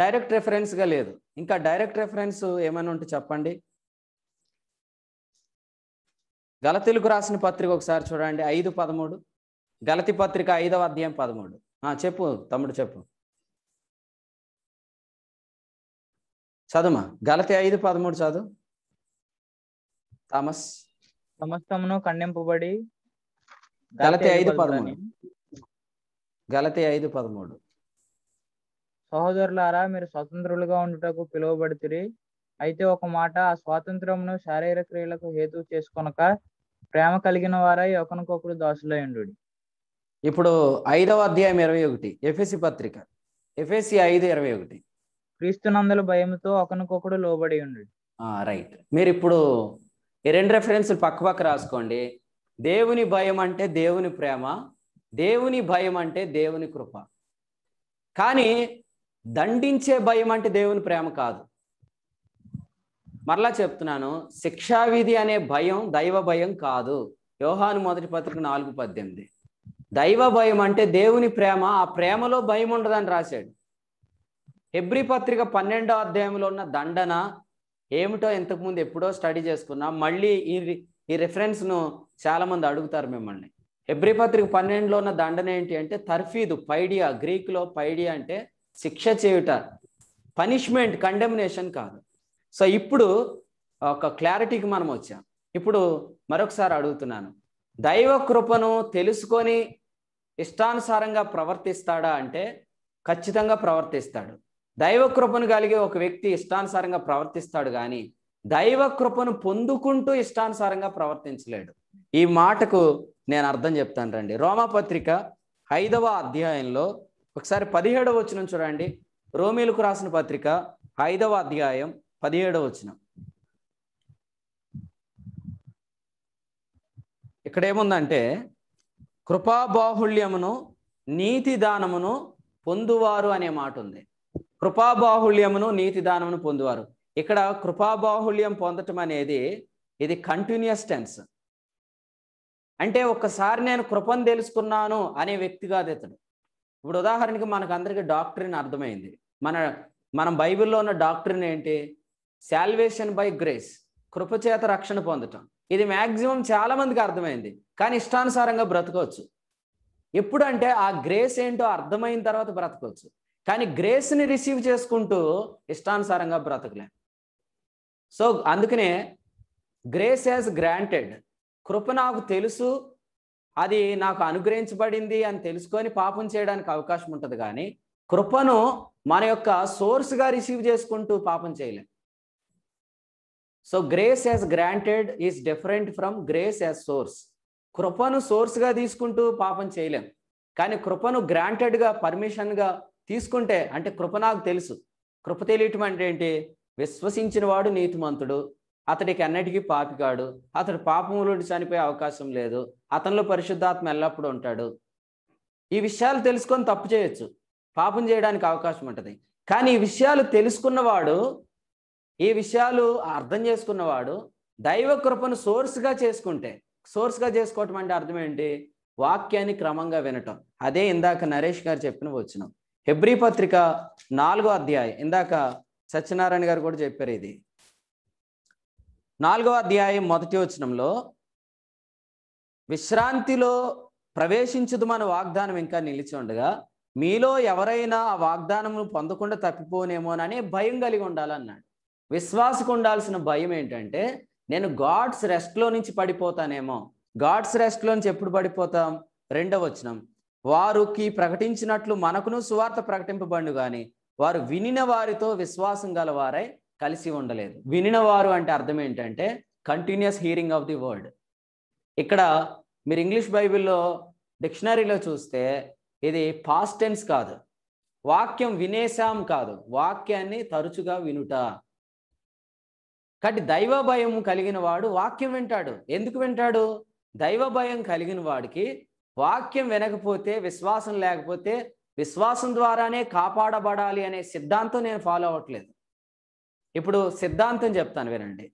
డైరెక్ట్ రెఫరెన్స్గా లేదు ఇంకా డైరెక్ట్ రెఫరెన్స్ ఏమైనా ఉంటే చెప్పండి గలతీలకు రాసిన పత్రిక ఒకసారి చూడండి ఐదు పదమూడు గలతి పత్రిక ఐదవ అధ్యాయం పదమూడు చెప్పు తమ్ముడు చెప్పు చదుమా గలతి ఐదు పదమూడు చదువు థామస్ సమస్తమును ఖండింపబడి గలతి ఐదు పదమూడు గలతి ఐదు పదమూడు సహోదరులారా మీరు స్వతంత్రులుగా ఉండటకు పిలువబడితిరి అయితే ఒక మాట ఆ స్వాతంత్రమును శారీరక క్రియలకు హేతు చేసుకొనక ప్రేమ కలిగిన వారై ఒకరికొకరు దాసులైండు ఇప్పుడు ఐదవ అధ్యాయం ఇరవై ఒకటి ఎఫ్ఎసి పత్రిక ఎఫ్ఎసి ఐదు ఇరవై ఒకటి క్రీస్తునందుల భయంతో ఒకరికొకడు లోబడి ఉండు రైట్ మీరు ఇప్పుడు ఈ రెండు రెఫరెన్స్లు పక్క పక్క రాసుకోండి దేవుని భయం అంటే దేవుని ప్రేమ దేవుని భయం అంటే దేవుని కృప కానీ దండించే భయం అంటే దేవుని ప్రేమ కాదు మరలా చెప్తున్నాను శిక్షావిధి అనే భయం దైవ భయం కాదు యోహాను మొదటి పత్రిక నాలుగు పద్దెనిమిది దైవ భయం అంటే దేవుని ప్రేమ ఆ ప్రేమలో భయం ఉండదని రాశాడు హెబ్రి పత్రిక పన్నెండో అధ్యాయంలో ఉన్న దండన ఏమిటో ఇంతకుముందు ఎప్పుడో స్టడీ చేసుకున్నాం మళ్ళీ ఈ ఈ రిఫరెన్స్ను చాలామంది అడుగుతారు మిమ్మల్ని ఎబ్రి పత్రిక పన్నెండులో ఉన్న దండన ఏంటి అంటే తర్ఫీదు పైడియా గ్రీక్లో పైడియా అంటే శిక్ష చేయుట పనిష్మెంట్ కండెమినేషన్ కాదు సో ఇప్పుడు ఒక క్లారిటీకి మనం వచ్చాం ఇప్పుడు మరొకసారి అడుగుతున్నాను దైవ కృపను తెలుసుకొని ఇష్టానుసారంగా ప్రవర్తిస్తాడా అంటే ఖచ్చితంగా ప్రవర్తిస్తాడు దైవకృపను కలిగే ఒక వ్యక్తి ఇష్టానుసారంగా ప్రవర్తిస్తాడు కానీ దైవకృపను పొందుకుంటూ ఇష్టానుసారంగా ప్రవర్తించలేడు ఈ మాటకు నేను అర్థం చెప్తాను రండి రోమపత్రిక ఐదవ అధ్యాయంలో ఒకసారి పదిహేడవ వచనం చూడండి రోమిలకు రాసిన పత్రిక ఐదవ అధ్యాయం పదిహేడవ వచనం ఇక్కడ ఏముందంటే కృపాబాహుళ్యమును నీతి దానమును పొందువారు అనే మాట ఉంది కృపాబాహుళ్యమును నీతి దానమును పొందువారు ఇక్కడ కృపాబాహుళ్యం పొందటం అనేది ఇది కంటిన్యూస్ టెన్స్ అంటే ఒక్కసారి నేను కృపను తెలుసుకున్నాను అనే వ్యక్తి కాదు ఇతడు ఇప్పుడు ఉదాహరణకి మనకు అందరికీ డాక్టరీని అర్థమైంది మన మనం బైబిల్లో ఉన్న డాక్టరీని ఏంటి శాల్వేషన్ బై గ్రేస్ కృపచేత రక్షణ పొందటం ఇది మ్యాక్సిమం మందికి అర్థమైంది కానీ ఇష్టానుసారంగా బ్రతకవచ్చు ఎప్పుడంటే ఆ గ్రేస్ ఏంటో అర్థమైన తర్వాత బ్రతకవచ్చు కానీ గ్రేస్ని రిసీవ్ చేసుకుంటూ ఇష్టానుసారంగా బ్రతకలే సో అందుకనే గ్రేస్ యాజ్ గ్రాంటెడ్ కృప నాకు తెలుసు అది నాకు అనుగ్రహించబడింది అని తెలుసుకొని పాపం చేయడానికి అవకాశం ఉంటుంది కానీ కృపను మన యొక్క సోర్స్గా రిసీవ్ చేసుకుంటూ పాపం చేయలేము so grace as granted is different from grace as source కృపను సోర్స్గా తీసుకుంటూ పాపం చేయలేం కానీ కృపను గ్రాంటెడ్గా పర్మిషన్గా తీసుకుంటే అంటే కృప నాకు తెలుసు కృప తెలియటం అంటే ఏంటి విశ్వసించిన వాడు నీతిమంతుడు అతడికి అన్నిటికీ పాపికాడు అతడు పాపములు చనిపోయే అవకాశం లేదు అతనిలో పరిశుద్ధాత్మ ఎల్లప్పుడూ ఉంటాడు ఈ విషయాలు తెలుసుకొని తప్పు చేయొచ్చు పాపం చేయడానికి అవకాశం ఉంటుంది కానీ ఈ విషయాలు తెలుసుకున్నవాడు ఈ విషయాలు అర్థం చేసుకున్నవాడు దైవ కృపను సోర్స్గా చేసుకుంటే సోర్స్గా చేసుకోవటం అంటే అర్థం ఏంటి వాక్యాన్ని క్రమంగా వినటం అదే ఇందాక నరేష్ గారు చెప్పిన వచ్చినాం హెబ్రి పత్రిక నాలుగో అధ్యాయం ఇందాక సత్యనారాయణ గారు కూడా చెప్పారు ఇది నాలుగో అధ్యాయం మొదటి వచనంలో విశ్రాంతిలో ప్రవేశించుదమని వాగ్దానం ఇంకా నిలిచి ఉండగా మీలో ఎవరైనా ఆ వాగ్దానం పొందకుండా తప్పిపోనేమోనని భయం కలిగి ఉండాలన్నాడు విశ్వాసకు ఉండాల్సిన భయం ఏంటంటే నేను గాడ్స్ రెస్ట్లో నుంచి పడిపోతానేమో గాడ్స్ రెస్ట్లో నుంచి ఎప్పుడు పడిపోతాం రెండవ వచనం వారికి ప్రకటించినట్లు మనకును సువార్త ప్రకటింపబడు కానీ వారు వినిన వారితో విశ్వాసం గల వారై కలిసి ఉండలేదు వినిన వారు అంటే అర్థం ఏంటంటే continuous hearing of the word ఇక్కడ మీరు ఇంగ్లీష్ బైబిల్లో డిక్షనరీలో చూస్తే ఇది పాస్ట్ టెన్స్ కాదు వాక్యం వినేశాం కాదు వాక్యాన్ని తరచుగా వినుట కాబట్టి దైవ భయం కలిగిన వాడు వాక్యం వింటాడు ఎందుకు వింటాడు దైవ భయం కలిగిన వాడికి వాక్యం వినకపోతే విశ్వాసం లేకపోతే విశ్వాసం ద్వారానే కాపాడబడాలి అనే సిద్ధాంతం నేను ఫాలో అవ్వట్లేదు ఇప్పుడు సిద్ధాంతం చెప్తాను వినండి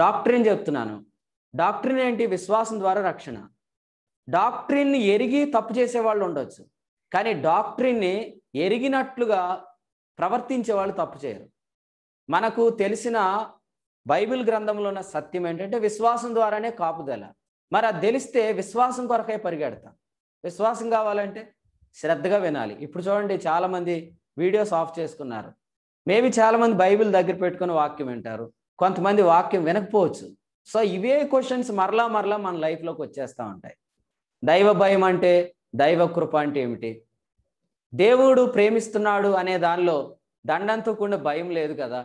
డాక్టరీని చెప్తున్నాను డాక్టరీన్ ఏంటి విశ్వాసం ద్వారా రక్షణ డాక్టరీన్ని ఎరిగి తప్పు చేసే వాళ్ళు ఉండొచ్చు కానీ డాక్టరీని ఎరిగినట్లుగా ప్రవర్తించే వాళ్ళు తప్పు చేయరు మనకు తెలిసిన బైబిల్ గ్రంథంలో ఉన్న సత్యం ఏంటంటే విశ్వాసం ద్వారానే కాపుదల మరి అది తెలిస్తే విశ్వాసం కొరకే పరిగెడతాం విశ్వాసం కావాలంటే శ్రద్ధగా వినాలి ఇప్పుడు చూడండి చాలామంది వీడియోస్ ఆఫ్ చేసుకున్నారు మేబీ చాలామంది బైబిల్ దగ్గర పెట్టుకుని వాక్యం వింటారు కొంతమంది వాక్యం వినకపోవచ్చు సో ఇవే క్వశ్చన్స్ మరలా మరలా మన లైఫ్లోకి వచ్చేస్తూ ఉంటాయి దైవ భయం అంటే దైవ కృప అంటే ఏమిటి దేవుడు ప్రేమిస్తున్నాడు అనే దానిలో దండంతో కూడా భయం లేదు కదా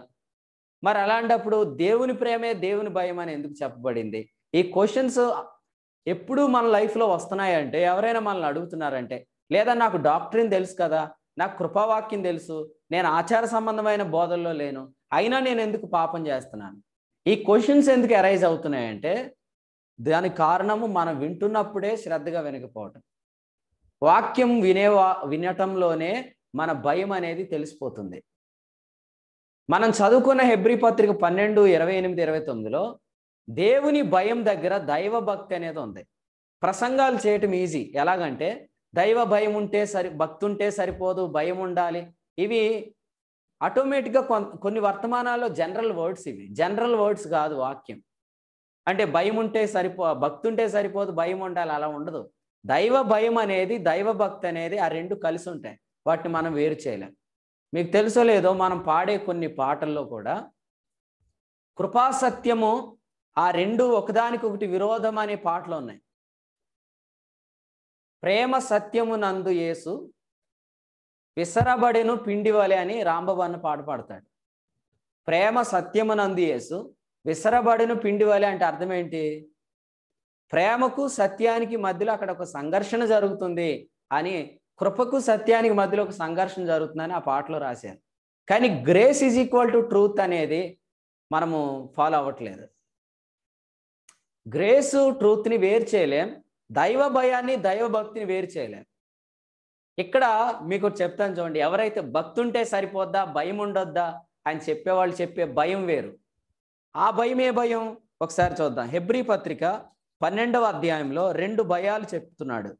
మరి అలాంటప్పుడు దేవుని ప్రేమే దేవుని భయం అని ఎందుకు చెప్పబడింది ఈ క్వశ్చన్స్ ఎప్పుడు మన లైఫ్లో వస్తున్నాయంటే ఎవరైనా మనల్ని అడుగుతున్నారంటే లేదా నాకు డాక్టరీని తెలుసు కదా నాకు కృపావాక్యం తెలుసు నేను ఆచార సంబంధమైన బోధల్లో లేను అయినా నేను ఎందుకు పాపం చేస్తున్నాను ఈ క్వశ్చన్స్ ఎందుకు అరైజ్ అవుతున్నాయంటే దానికి కారణము మనం వింటున్నప్పుడే శ్రద్ధగా వినకపోవటం వాక్యం వినే వినటంలోనే మన భయం అనేది తెలిసిపోతుంది మనం చదువుకున్న హెబ్రి పత్రిక పన్నెండు ఇరవై ఎనిమిది ఇరవై తొమ్మిదిలో దేవుని భయం దగ్గర దైవ భక్తి అనేది ఉంది ప్రసంగాలు చేయటం ఈజీ ఎలాగంటే దైవ భయం ఉంటే సరి భక్తి ఉంటే సరిపోదు భయం ఉండాలి ఇవి ఆటోమేటిక్గా కొన్ని వర్తమానాల్లో జనరల్ వర్డ్స్ ఇవి జనరల్ వర్డ్స్ కాదు వాక్యం అంటే భయం ఉంటే సరిపో భక్తి ఉంటే సరిపోదు భయం ఉండాలి అలా ఉండదు దైవ భయం అనేది దైవ భక్తి అనేది ఆ రెండు కలిసి ఉంటాయి వాటిని మనం వేరు చేయలేం మీకు తెలుసో లేదో మనం పాడే కొన్ని పాటల్లో కూడా కృపాసత్యము ఆ రెండు ఒకదానికొకటి విరోధం అనే పాటలు ఉన్నాయి ప్రేమ సత్యము నందు యేసు విసరబడిను పిండి వలె అని రాంబవన్న పాట పాడతాడు ప్రేమ సత్యము నందు యేసు విసరబడిను పిండి వలె అంటే అర్థం ఏంటి ప్రేమకు సత్యానికి మధ్యలో అక్కడ ఒక సంఘర్షణ జరుగుతుంది అని కృపకు సత్యానికి మధ్యలో ఒక సంఘర్షణ జరుగుతుందని ఆ పాటలో రాశారు కానీ grace is equal to truth అనేది మనము ఫాలో అవ్వట్లేదు గ్రేసు ట్రూత్ని వేరు చేయలేం దైవ భయాన్ని దైవ భక్తిని వేరు చేయలేం ఇక్కడ మీకు చెప్తాను చూడండి ఎవరైతే భక్తుంటే సరిపోద్దా భయం ఉండొద్దా అని చెప్పేవాళ్ళు చెప్పే భయం వేరు ఆ భయం ఏ భయం ఒకసారి చూద్దాం హెబ్రి పత్రిక పన్నెండవ అధ్యాయంలో రెండు భయాలు చెప్తున్నాడు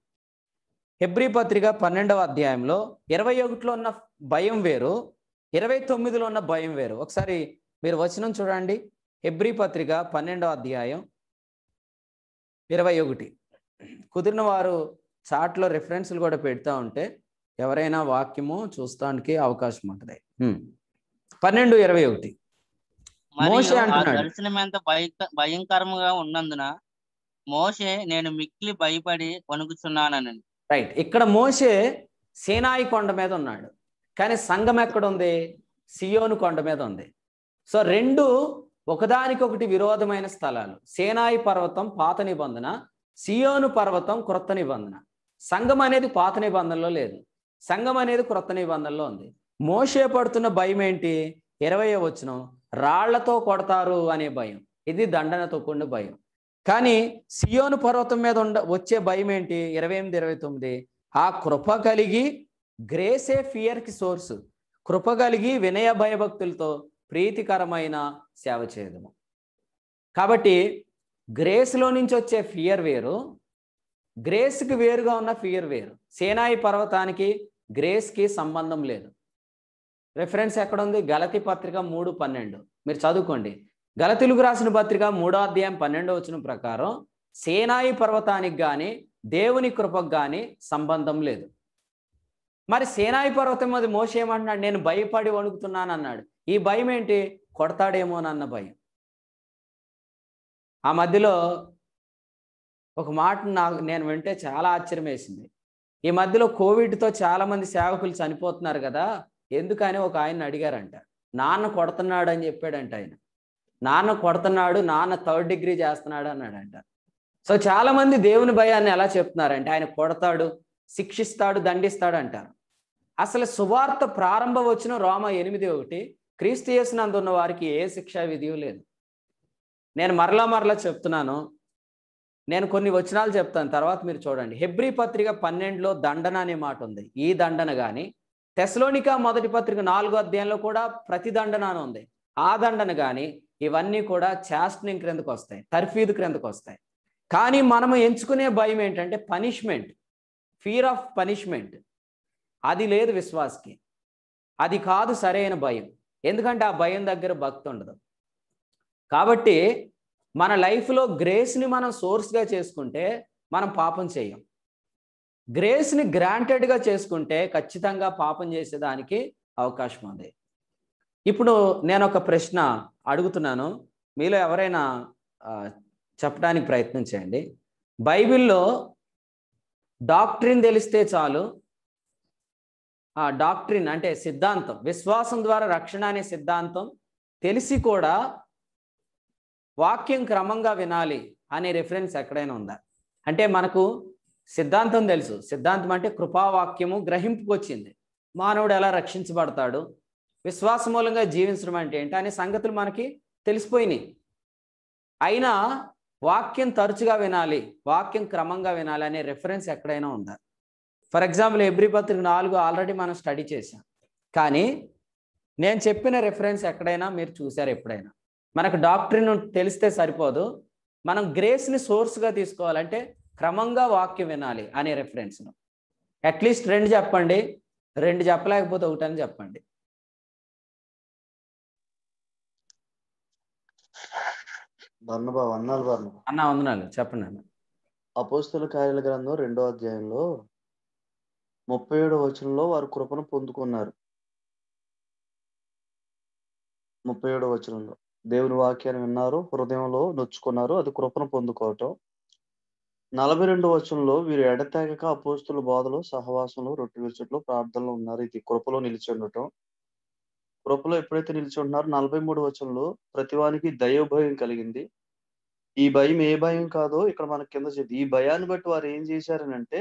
హెబ్రి పత్రిక పన్నెండవ అధ్యాయంలో ఇరవై ఒకటిలో ఉన్న భయం వేరు ఇరవై తొమ్మిదిలో ఉన్న భయం వేరు ఒకసారి మీరు వచనం చూడండి హెబ్రి పత్రిక పన్నెండవ అధ్యాయం ఇరవై ఒకటి కుదిరిన వారు చాట్లో రెఫరెన్స్లు కూడా పెడతా ఉంటే ఎవరైనా వాక్యము చూస్తానికి అవకాశం ఉంటుంది పన్నెండు ఇరవై ఒకటి మోషే అంటున్నాడు దర్శనం ఎంత భయంకరంగా ఉన్నందున మోషే నేను మిక్కిలి భయపడి వణుకుతున్నానని రైట్ ఇక్కడ మోషే సేనాయి కొండ మీద ఉన్నాడు కానీ సంఘం ఉంది సియోను కొండ మీద ఉంది సో రెండు ఒకదానికొకటి విరోధమైన స్థలాలు సేనాయి పర్వతం పాత నిబంధన సియోను పర్వతం క్రొత్త నిబంధన సంఘం అనేది పాత నిబంధనలో లేదు సంఘం అనేది క్రొత్త నిబంధనలో ఉంది మోసే పడుతున్న భయం ఏంటి ఇరవై వచనం రాళ్లతో కొడతారు అనే భయం ఇది దండనతో కూడిన భయం కానీ సియోను పర్వతం మీద ఉండ వచ్చే భయం ఏంటి ఇరవై ఎనిమిది ఇరవై తొమ్మిది ఆ కృప కలిగి గ్రేసే ఫియర్కి సోర్సు కృప కలిగి వినయ భయభక్తులతో ప్రీతికరమైన సేవ చేయదము కాబట్టి గ్రేస్లో నుంచి వచ్చే ఫియర్ వేరు గ్రేస్కి వేరుగా ఉన్న ఫియర్ వేరు సేనాయి పర్వతానికి గ్రేస్కి సంబంధం లేదు రెఫరెన్స్ ఎక్కడుంది గలతి పత్రిక మూడు పన్నెండు మీరు చదువుకోండి గలతిలుగు రాసిన పత్రిక మూడో అధ్యాయం పన్నెండో వచ్చిన ప్రకారం సేనాయి పర్వతానికి కానీ దేవుని కృపకు కానీ సంబంధం లేదు మరి సేనాయి పర్వతం అది మోసేమంటున్నాడు నేను భయపడి వణుకుతున్నాను అన్నాడు ఈ భయం ఏంటి కొడతాడేమో అన్న భయం ఆ మధ్యలో ఒక మాట నాకు నేను వింటే చాలా ఆశ్చర్యం వేసింది ఈ మధ్యలో కోవిడ్తో చాలామంది సేవకులు చనిపోతున్నారు కదా ఎందుకని ఒక ఆయన అడిగారంట నాన్న కొడుతున్నాడు అని చెప్పాడంట ఆయన నాన్న కొడుతున్నాడు నాన్న థర్డ్ డిగ్రీ చేస్తున్నాడు అన్నాడంట సో చాలామంది దేవుని భయాన్ని ఎలా చెప్తున్నారంటే ఆయన కొడతాడు శిక్షిస్తాడు దండిస్తాడు అంటారు అసలు సువార్త ప్రారంభ వచ్చిన రోమ ఎనిమిది ఒకటి క్రీస్తు ఉన్న వారికి ఏ శిక్షా విధి లేదు నేను మరలా మరలా చెప్తున్నాను నేను కొన్ని వచనాలు చెప్తాను తర్వాత మీరు చూడండి హెబ్రి పత్రిక పన్నెండులో దండన అనే మాట ఉంది ఈ దండన కానీ తెస్లోనికా మొదటి పత్రిక నాలుగో అధ్యాయంలో కూడా ప్రతి దండన ఉంది ఆ దండన కానీ ఇవన్నీ కూడా చాస్టనింగ్ క్రిందకు వస్తాయి తర్ఫీదు క్రిందకు వస్తాయి కానీ మనము ఎంచుకునే భయం ఏంటంటే పనిష్మెంట్ ఫీర్ ఆఫ్ పనిష్మెంట్ అది లేదు విశ్వాస్కి అది కాదు సరైన భయం ఎందుకంటే ఆ భయం దగ్గర భక్తి ఉండదు కాబట్టి మన లైఫ్లో గ్రేస్ని మనం సోర్స్గా చేసుకుంటే మనం పాపం చేయం గ్రేస్ని గ్రాంటెడ్గా చేసుకుంటే ఖచ్చితంగా పాపం చేసేదానికి అవకాశం ఉంది ఇప్పుడు నేను ఒక ప్రశ్న అడుగుతున్నాను మీలో ఎవరైనా చెప్పడానికి ప్రయత్నం చేయండి బైబిల్లో డాక్టరీని తెలిస్తే చాలు డాక్ట్రిన్ అంటే సిద్ధాంతం విశ్వాసం ద్వారా రక్షణ అనే సిద్ధాంతం తెలిసి కూడా వాక్యం క్రమంగా వినాలి అనే రిఫరెన్స్ ఎక్కడైనా ఉందా అంటే మనకు సిద్ధాంతం తెలుసు సిద్ధాంతం అంటే కృపావాక్యము గ్రహింపుకొచ్చింది వచ్చింది మానవుడు ఎలా రక్షించబడతాడు విశ్వాస మూలంగా జీవించడం అంటే ఏంటి అనే సంగతులు మనకి తెలిసిపోయినాయి అయినా వాక్యం తరచుగా వినాలి వాక్యం క్రమంగా వినాలి అనే రిఫరెన్స్ ఎక్కడైనా ఉందా ఫర్ ఎగ్జాంపుల్ ఎబ్రి పత్రిక నాలుగు ఆల్రెడీ మనం స్టడీ చేసాం కానీ నేను చెప్పిన రెఫరెన్స్ ఎక్కడైనా మీరు చూశారు ఎప్పుడైనా మనకు డాక్టరీన్ తెలిస్తే సరిపోదు మనం గ్రేస్ని సోర్స్గా తీసుకోవాలంటే క్రమంగా వాక్యం వినాలి అనే రెఫరెన్స్ను అట్లీస్ట్ రెండు చెప్పండి రెండు చెప్పలేకపోతే ఒకటని చెప్పండి అన్న వందనాలు చెప్పండి అన్న అపోస్తుల కార్యాల గ్రంథం రెండో అధ్యాయంలో ముప్పై ఏడు వచనంలో వారు కృపను పొందుకున్నారు ముప్పై ఏడు వచనంలో దేవుని వాక్యాన్ని విన్నారు హృదయంలో నొచ్చుకున్నారు అది కృపను పొందుకోవటం నలభై రెండు వచనంలో వీరు ఎడతెగక అపోస్తుల బాధలు సహవాసంలో రొట్టె విరుచుట్లో ప్రార్థనలు ఉన్నారు ఇది కృపలో నిలిచి ఉండటం కృపలో ఎప్పుడైతే నిలిచి ఉంటున్నారో నలభై మూడు వచనంలో ప్రతివానికి దయోభయం కలిగింది ఈ భయం ఏ భయం కాదో ఇక్కడ మనకి కింద చెప్పి ఈ భయాన్ని బట్టి వారు ఏం చేశారనంటే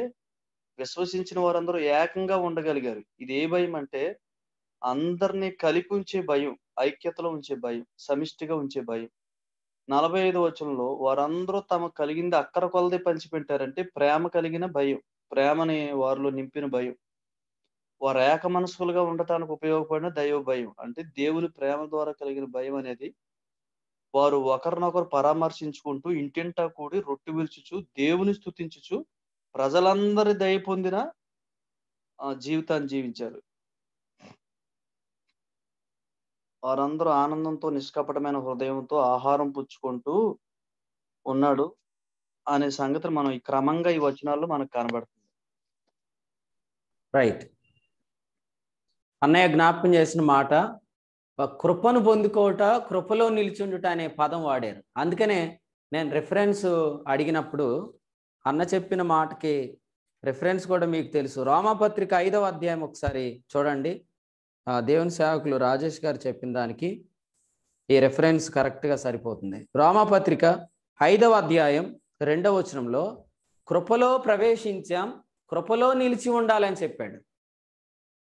విశ్వసించిన వారందరూ ఏకంగా ఉండగలిగారు ఇది ఏ భయం అంటే అందరినీ కలిపి ఉంచే భయం ఐక్యతలో ఉంచే భయం సమిష్టిగా ఉంచే భయం నలభై ఐదు వచనంలో వారందరూ తమ కలిగింది అక్కర కొలది పంచిపెట్టారంటే ప్రేమ కలిగిన భయం ప్రేమని వారిలో నింపిన భయం వారు ఏక మనసులుగా ఉండటానికి ఉపయోగపడిన దైవ భయం అంటే దేవుని ప్రేమ ద్వారా కలిగిన భయం అనేది వారు ఒకరినొకరు పరామర్శించుకుంటూ ఇంటింటా కూడి రొట్టు పిలుచుచు దేవుని స్థుతించుచు ప్రజలందరి దయ పొందిన జీవితాన్ని జీవించారు వారందరూ ఆనందంతో నిష్కపటమైన హృదయంతో ఆహారం పుచ్చుకుంటూ ఉన్నాడు అనే సంగతి మనం ఈ క్రమంగా ఈ వచనాల్లో మనకు కనబడుతుంది రైట్ అన్నయ్య జ్ఞాపకం చేసిన మాట కృపను పొందుకోవట కృపలో నిలిచుండుట అనే పదం వాడారు అందుకనే నేను రిఫరెన్స్ అడిగినప్పుడు అన్న చెప్పిన మాటకి రెఫరెన్స్ కూడా మీకు తెలుసు రోమపత్రిక ఐదవ అధ్యాయం ఒకసారి చూడండి దేవుని సేవకులు రాజేష్ గారు చెప్పిన దానికి ఈ రెఫరెన్స్ కరెక్ట్గా సరిపోతుంది రోమపత్రిక ఐదవ అధ్యాయం రెండవ వచనంలో కృపలో ప్రవేశించాం కృపలో నిలిచి ఉండాలని చెప్పాడు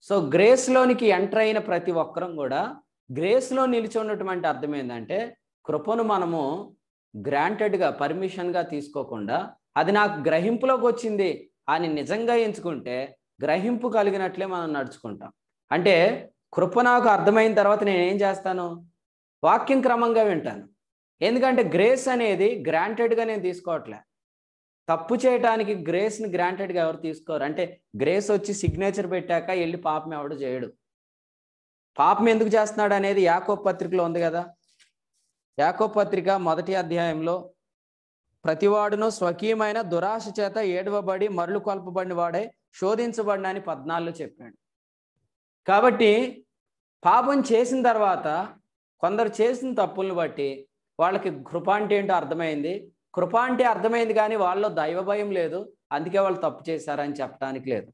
సో గ్రేస్లోనికి ఎంటర్ అయిన ప్రతి ఒక్కరం కూడా గ్రేస్లో నిలిచి ఉన్నటువంటి అర్థం ఏంటంటే కృపను మనము గ్రాంటెడ్గా పర్మిషన్గా తీసుకోకుండా అది నాకు గ్రహింపులోకి వచ్చింది అని నిజంగా ఎంచుకుంటే గ్రహింపు కలిగినట్లే మనం నడుచుకుంటాం అంటే కృప నాకు అర్థమైన తర్వాత నేను ఏం చేస్తాను వాక్యం క్రమంగా వింటాను ఎందుకంటే గ్రేస్ అనేది గ్రాంటెడ్గా నేను తీసుకోవట్లే తప్పు చేయటానికి గ్రేస్ని గ్రాంటెడ్గా ఎవరు తీసుకోరు అంటే గ్రేస్ వచ్చి సిగ్నేచర్ పెట్టాక వెళ్ళి పాపం ఎవడు చేయడు పాపం ఎందుకు చేస్తున్నాడు అనేది యాకో పత్రికలో ఉంది కదా యాకో పత్రిక మొదటి అధ్యాయంలో ప్రతివాడును స్వకీయమైన దురాశ చేత ఏడవబడి మరలు కొల్పబడిన వాడే శోధించబడినని పద్నాలుగు చెప్పాడు కాబట్టి పాపం చేసిన తర్వాత కొందరు చేసిన తప్పులను బట్టి వాళ్ళకి కృప అంటే ఏంటో అర్థమైంది కృప అంటే అర్థమైంది కానీ వాళ్ళలో దైవ భయం లేదు అందుకే వాళ్ళు తప్పు చేశారని చెప్పడానికి లేదు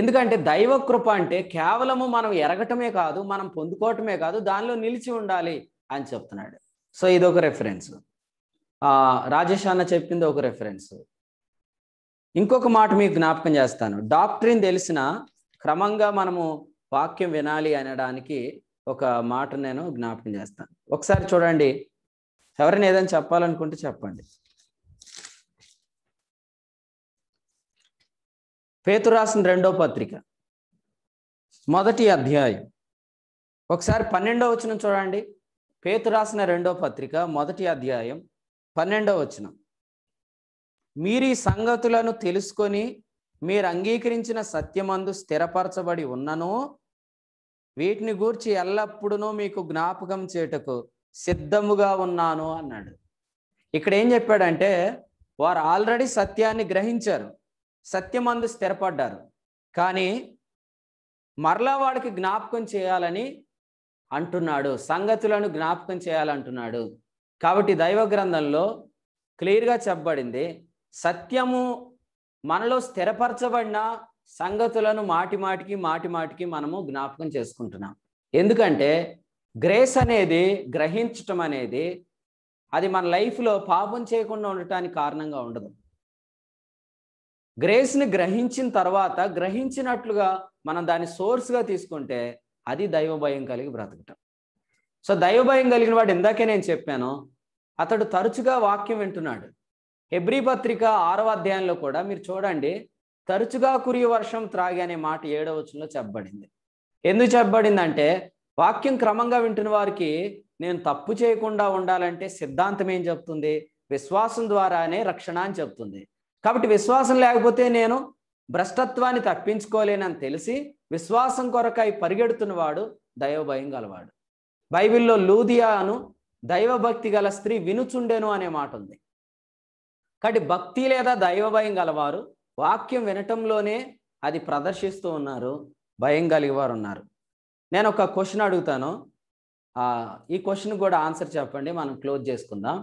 ఎందుకంటే దైవ కృప అంటే కేవలము మనం ఎరగటమే కాదు మనం పొందుకోవటమే కాదు దానిలో నిలిచి ఉండాలి అని చెప్తున్నాడు సో ఇది ఒక రెఫరెన్స్ రాజేష్ అన్న చెప్పింది ఒక రెఫరెన్స్ ఇంకొక మాట మీకు జ్ఞాపకం చేస్తాను డాక్టరీని తెలిసిన క్రమంగా మనము వాక్యం వినాలి అనడానికి ఒక మాట నేను జ్ఞాపకం చేస్తాను ఒకసారి చూడండి ఎవరైనా ఏదైనా చెప్పాలనుకుంటే చెప్పండి పేతు రాసిన రెండో పత్రిక మొదటి అధ్యాయం ఒకసారి పన్నెండో వచ్చిన చూడండి పేతు రాసిన రెండో పత్రిక మొదటి అధ్యాయం పన్నెండవ వచనం మీరు ఈ సంగతులను తెలుసుకొని మీరు అంగీకరించిన సత్యమందు స్థిరపరచబడి ఉన్నను వీటిని గూర్చి ఎల్లప్పుడూ మీకు జ్ఞాపకం చేటకు సిద్ధముగా ఉన్నాను అన్నాడు ఇక్కడ ఏం చెప్పాడంటే వారు ఆల్రెడీ సత్యాన్ని గ్రహించారు సత్యమందు స్థిరపడ్డారు కానీ మరలా వాడికి జ్ఞాపకం చేయాలని అంటున్నాడు సంగతులను జ్ఞాపకం చేయాలంటున్నాడు కాబట్టి దైవ గ్రంథంలో క్లియర్గా చెప్పబడింది సత్యము మనలో స్థిరపరచబడిన సంగతులను మాటి మాటికి మాటి మాటికి మనము జ్ఞాపకం చేసుకుంటున్నాం ఎందుకంటే గ్రేస్ అనేది గ్రహించటం అనేది అది మన లైఫ్లో పాపం చేయకుండా ఉండటానికి కారణంగా ఉండదు గ్రేస్ని గ్రహించిన తర్వాత గ్రహించినట్లుగా మనం దాన్ని సోర్స్గా తీసుకుంటే అది దైవభయం కలిగి బ్రతకటం సో దైవభయం కలిగిన వాడు ఇందాకే నేను చెప్పాను అతడు తరచుగా వాక్యం వింటున్నాడు ఎబ్రి పత్రిక ఆరవ అధ్యాయంలో కూడా మీరు చూడండి తరచుగా కురియ వర్షం త్రాగి అనే మాట ఏడవ చెప్పబడింది ఎందుకు చెప్పబడిందంటే వాక్యం క్రమంగా వింటున్న వారికి నేను తప్పు చేయకుండా ఉండాలంటే సిద్ధాంతం ఏం చెప్తుంది విశ్వాసం ద్వారానే రక్షణ అని చెప్తుంది కాబట్టి విశ్వాసం లేకపోతే నేను భ్రష్టత్వాన్ని తప్పించుకోలేనని తెలిసి విశ్వాసం కొరకై పరిగెడుతున్నవాడు దైవభయం గలవాడు బైబిల్లో లూదియా అను దైవభక్తి గల స్త్రీ వినుచుండెను అనే మాట ఉంది కాబట్టి భక్తి లేదా దైవభయం గలవారు వాక్యం వినటంలోనే అది ప్రదర్శిస్తూ ఉన్నారు భయం వారు ఉన్నారు నేను ఒక క్వశ్చన్ అడుగుతాను ఈ క్వశ్చన్ కూడా ఆన్సర్ చెప్పండి మనం క్లోజ్ చేసుకుందాం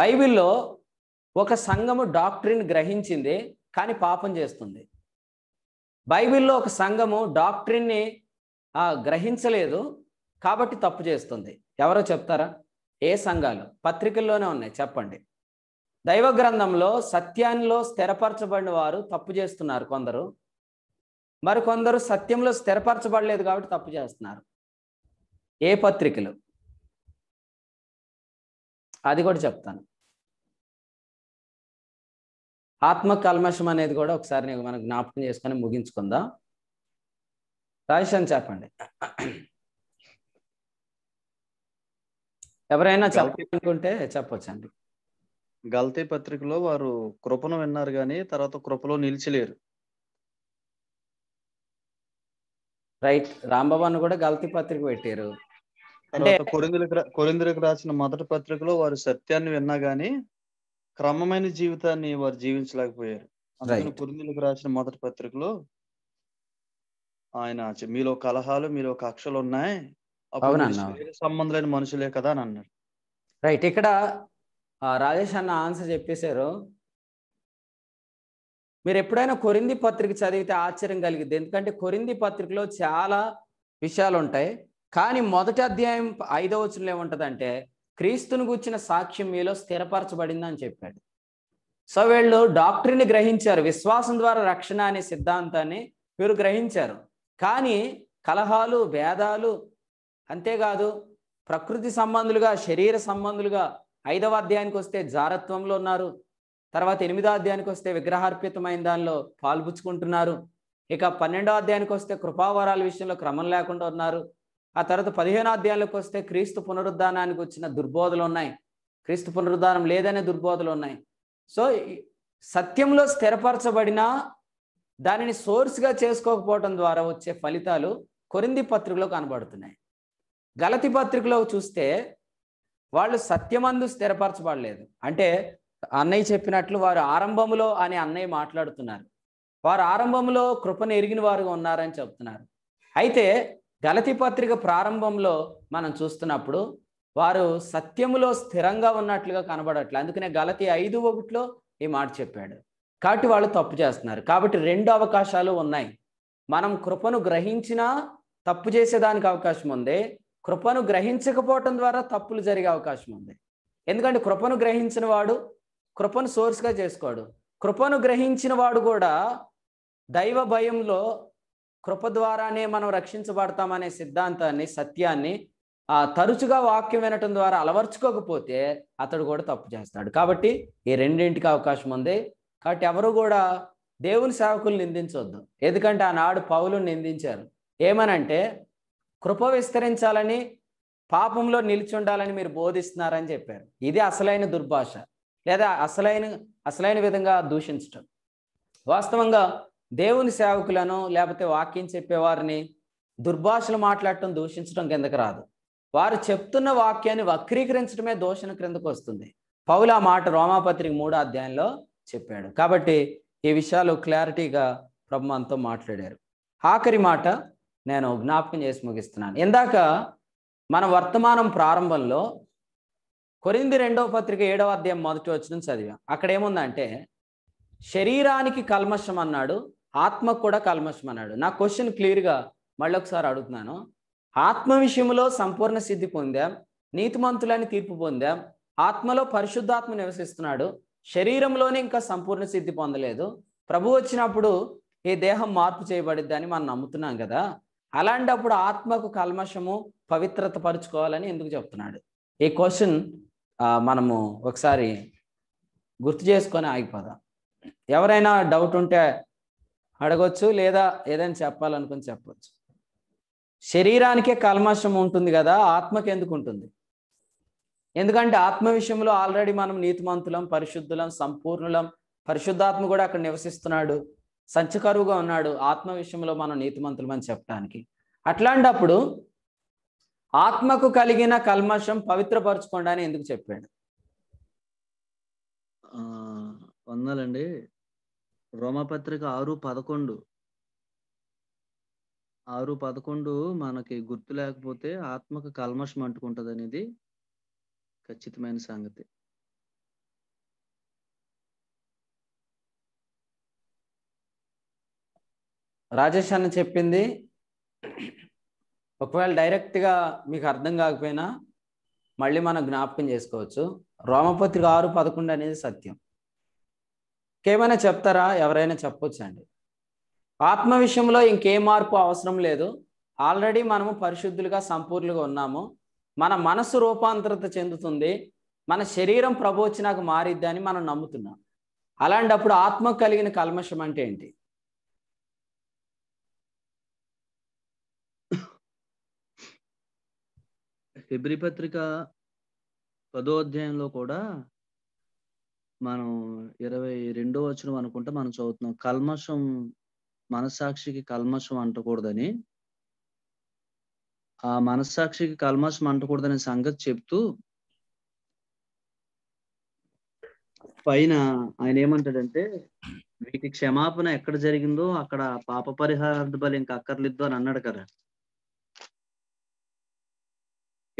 బైబిల్లో ఒక సంఘము డాక్టరీని గ్రహించింది కానీ పాపం చేస్తుంది బైబిల్లో ఒక సంఘము డాక్టరీని గ్రహించలేదు కాబట్టి తప్పు చేస్తుంది ఎవరో చెప్తారా ఏ సంఘాలు పత్రికల్లోనే ఉన్నాయి చెప్పండి దైవ గ్రంథంలో సత్యాన్నిలో స్థిరపరచబడిన వారు తప్పు చేస్తున్నారు కొందరు మరికొందరు సత్యంలో స్థిరపరచబడలేదు కాబట్టి తప్పు చేస్తున్నారు ఏ పత్రికలు అది కూడా చెప్తాను ఆత్మ కల్మషం అనేది కూడా ఒకసారి మనం జ్ఞాపకం చేసుకొని ముగించుకుందాం రాజేషన్ చెప్పండి ఎవరైనా చెప్పాలనుకుంటే చెప్పొచ్చండి గల్తీ పత్రికలో వారు కృపను విన్నారు కానీ తర్వాత కృపలో నిలిచిలేరు రైట్ రాంబాబాను కూడా గల్తీ పత్రిక పెట్టారు కొరిందులకు రాసిన మొదటి పత్రికలో వారు సత్యాన్ని విన్నా గానీ క్రమమైన జీవితాన్ని వారు జీవించలేకపోయారు అందుకని కురిందులకు రాసిన మొదటి పత్రికలో ఆయన మీలో కలహాలు మీలో కక్షలు ఉన్నాయి సంబంధులైన మనుషులే కదా అని అన్నాడు రైట్ ఇక్కడ రాజేష్ అన్న ఆన్సర్ చెప్పేశారు మీరు ఎప్పుడైనా కొరింది పత్రిక చదివితే ఆశ్చర్యం కలిగింది ఎందుకంటే కొరింది పత్రికలో చాలా విషయాలు ఉంటాయి కానీ మొదటి అధ్యాయం ఐదవ వచ్చిన ఏముంటుందంటే క్రీస్తును గూర్చిన సాక్ష్యం మీలో స్థిరపరచబడింది అని చెప్పాడు సో వీళ్ళు డాక్టర్ని గ్రహించారు విశ్వాసం ద్వారా రక్షణ అనే సిద్ధాంతాన్ని వీరు గ్రహించారు కానీ కలహాలు భేదాలు అంతేకాదు ప్రకృతి సంబంధులుగా శరీర సంబంధులుగా ఐదవ అధ్యాయానికి వస్తే జారత్వంలో ఉన్నారు తర్వాత ఎనిమిదో అధ్యాయానికి వస్తే విగ్రహార్పితమైన దానిలో పాల్పుచ్చుకుంటున్నారు ఇక పన్నెండో అధ్యాయానికి వస్తే కృపావరాల విషయంలో క్రమం లేకుండా ఉన్నారు ఆ తర్వాత పదిహేను అధ్యాయులకు వస్తే క్రీస్తు పునరుద్ధానానికి వచ్చిన దుర్బోధలు ఉన్నాయి క్రీస్తు పునరుద్ధానం లేదనే దుర్బోధలు ఉన్నాయి సో సత్యంలో స్థిరపరచబడిన దానిని సోర్స్గా చేసుకోకపోవటం ద్వారా వచ్చే ఫలితాలు కొరింది పత్రికలో కనబడుతున్నాయి గలతి పత్రికలో చూస్తే వాళ్ళు సత్యమందు స్థిరపరచబడలేదు అంటే అన్నయ్య చెప్పినట్లు వారు ఆరంభములో అని అన్నయ్య మాట్లాడుతున్నారు వారు ఆరంభంలో కృపను ఎరిగిన వారుగా ఉన్నారని చెప్తున్నారు అయితే గలతి పత్రిక ప్రారంభంలో మనం చూస్తున్నప్పుడు వారు సత్యములో స్థిరంగా ఉన్నట్లుగా కనబడట్లే అందుకనే గలతి ఐదు ఒకటిలో ఈ మాట చెప్పాడు కాబట్టి వాళ్ళు తప్పు చేస్తున్నారు కాబట్టి రెండు అవకాశాలు ఉన్నాయి మనం కృపను గ్రహించినా తప్పు చేసేదానికి అవకాశం ఉంది కృపను గ్రహించకపోవటం ద్వారా తప్పులు జరిగే అవకాశం ఉంది ఎందుకంటే కృపను గ్రహించిన వాడు కృపను సోర్స్గా చేసుకోడు కృపను గ్రహించిన వాడు కూడా దైవ భయంలో కృప ద్వారానే మనం రక్షించబడతామనే సిద్ధాంతాన్ని సత్యాన్ని ఆ తరచుగా వాక్యం వినటం ద్వారా అలవర్చుకోకపోతే అతడు కూడా తప్పు చేస్తాడు కాబట్టి ఈ రెండింటికి అవకాశం ఉంది కాబట్టి ఎవరు కూడా దేవుని సేవకులు నిందించవద్దు ఎందుకంటే ఆనాడు పౌలు నిందించారు ఏమనంటే కృప విస్తరించాలని పాపంలో నిలిచుండాలని మీరు బోధిస్తున్నారని చెప్పారు ఇది అసలైన దుర్భాష లేదా అసలైన అసలైన విధంగా దూషించటం వాస్తవంగా దేవుని సేవకులను లేకపోతే వాక్యం చెప్పేవారిని దుర్భాషలు మాట్లాడటం దూషించడం కిందకు రాదు వారు చెప్తున్న వాక్యాన్ని వక్రీకరించడమే దోషణ క్రిందకు వస్తుంది పౌల మాట రోమాపత్రిక మూడో అధ్యాయంలో చెప్పాడు కాబట్టి ఈ విషయాలు క్లారిటీగా ప్రభు మనతో మాట్లాడారు ఆఖరి మాట నేను జ్ఞాపకం చేసి ముగిస్తున్నాను ఇందాక మన వర్తమానం ప్రారంభంలో కొరింది రెండవ పత్రిక ఏడవ అధ్యాయం మొదటి వచ్చిన చదివాం అక్కడ ఏముందంటే శరీరానికి కల్మషం అన్నాడు ఆత్మకు కూడా కల్మషం అన్నాడు నా క్వశ్చన్ క్లియర్గా మళ్ళీ ఒకసారి అడుగుతున్నాను ఆత్మ విషయంలో సంపూర్ణ సిద్ధి పొందాం నీతిమంతులని తీర్పు పొందాం ఆత్మలో పరిశుద్ధాత్మ నివసిస్తున్నాడు శరీరంలోనే ఇంకా సంపూర్ణ సిద్ధి పొందలేదు ప్రభు వచ్చినప్పుడు ఈ దేహం మార్పు చేయబడిద్ది అని మనం నమ్ముతున్నాం కదా అలాంటప్పుడు ఆత్మకు కల్మషము పవిత్రత పరుచుకోవాలని ఎందుకు చెప్తున్నాడు ఈ క్వశ్చన్ మనము ఒకసారి గుర్తు చేసుకొని ఆగిపోదాం ఎవరైనా డౌట్ ఉంటే అడగొచ్చు లేదా ఏదైనా చెప్పాలనుకుని చెప్పవచ్చు శరీరానికే కల్మషం ఉంటుంది కదా ఆత్మకి ఎందుకు ఉంటుంది ఎందుకంటే ఆత్మ విషయంలో ఆల్రెడీ మనం నీతిమంతులం పరిశుద్ధులం సంపూర్ణులం పరిశుద్ధాత్మ కూడా అక్కడ నివసిస్తున్నాడు సంచకరువుగా ఉన్నాడు ఆత్మ విషయంలో మనం నీతిమంతులం అని చెప్పడానికి అట్లాంటప్పుడు ఆత్మకు కలిగిన కల్మషం పవిత్రపరచుకోండి అని ఎందుకు చెప్పాడు వందాలండి రోమపత్రిక ఆరు పదకొండు ఆరు పదకొండు మనకి గుర్తు లేకపోతే ఆత్మకు కల్మషం అంటుకుంటుంది అనేది ఖచ్చితమైన సంగతి రాజేష్ అన్న చెప్పింది ఒకవేళ డైరెక్ట్గా మీకు అర్థం కాకపోయినా మళ్ళీ మనం జ్ఞాపకం చేసుకోవచ్చు రోమపత్రిక ఆరు పదకొండు అనేది సత్యం ఇంకేమైనా చెప్తారా ఎవరైనా చెప్పొచ్చండి ఆత్మ విషయంలో ఇంకే మార్పు అవసరం లేదు ఆల్రెడీ మనము పరిశుద్ధులుగా సంపూర్ణులుగా ఉన్నాము మన మనసు రూపాంతరత చెందుతుంది మన శరీరం ప్రభోచనకు మారిద్ది అని మనం నమ్ముతున్నాం అలాంటప్పుడు ఆత్మ కలిగిన కల్మషం అంటే ఏంటి హెబ్రి పత్రిక పదో అధ్యాయంలో కూడా మనం ఇరవై రెండో వచ్చిన అనుకుంటే మనం చదువుతున్నాం కల్మషం మనస్సాక్షికి కల్మషం అంటకూడదని ఆ మనస్సాక్షికి కల్మషం అంటకూడదనే సంగతి చెప్తూ పైన ఆయన ఏమంటాడంటే వీటి క్షమాపణ ఎక్కడ జరిగిందో అక్కడ పాప పరిహార బలి ఇంకా అక్కర్లేదు అని అన్నాడు కదా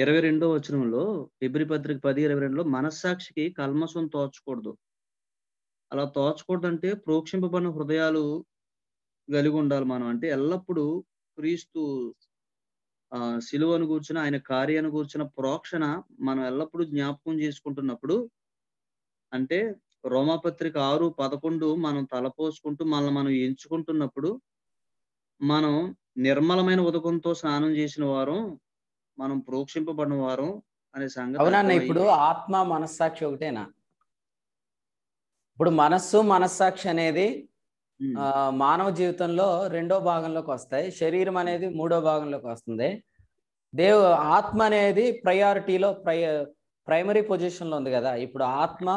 ఇరవై రెండో వచనంలో ఫిబ్రి పత్రిక పది ఇరవై రెండులో మనస్సాక్షికి కల్మసం తోచకూడదు అలా తోచకూడదు అంటే ప్రోక్షింపబడిన హృదయాలు కలిగి ఉండాలి మనం అంటే ఎల్లప్పుడూ క్రీస్తు ఆ సిలువను కూర్చున్న ఆయన కార్యాన్ని కూర్చున్న ప్రోక్షణ మనం ఎల్లప్పుడూ జ్ఞాపకం చేసుకుంటున్నప్పుడు అంటే రోమాపత్రిక ఆరు పదకొండు మనం తలపోసుకుంటూ మనల్ని మనం ఎంచుకుంటున్నప్పుడు మనం నిర్మలమైన ఉదకంతో స్నానం చేసిన వారం మనం ప్రోక్షింపబడిన వారు అనే సంగతి ఇప్పుడు ఆత్మ మనస్సాక్షి ఒకటేనా ఇప్పుడు మనస్సు మనస్సాక్షి అనేది మానవ జీవితంలో రెండో భాగంలోకి వస్తాయి శరీరం అనేది మూడో భాగంలోకి వస్తుంది దేవు ఆత్మ అనేది ప్రయారిటీలో ప్రై ప్రైమరీ పొజిషన్లో ఉంది కదా ఇప్పుడు ఆత్మ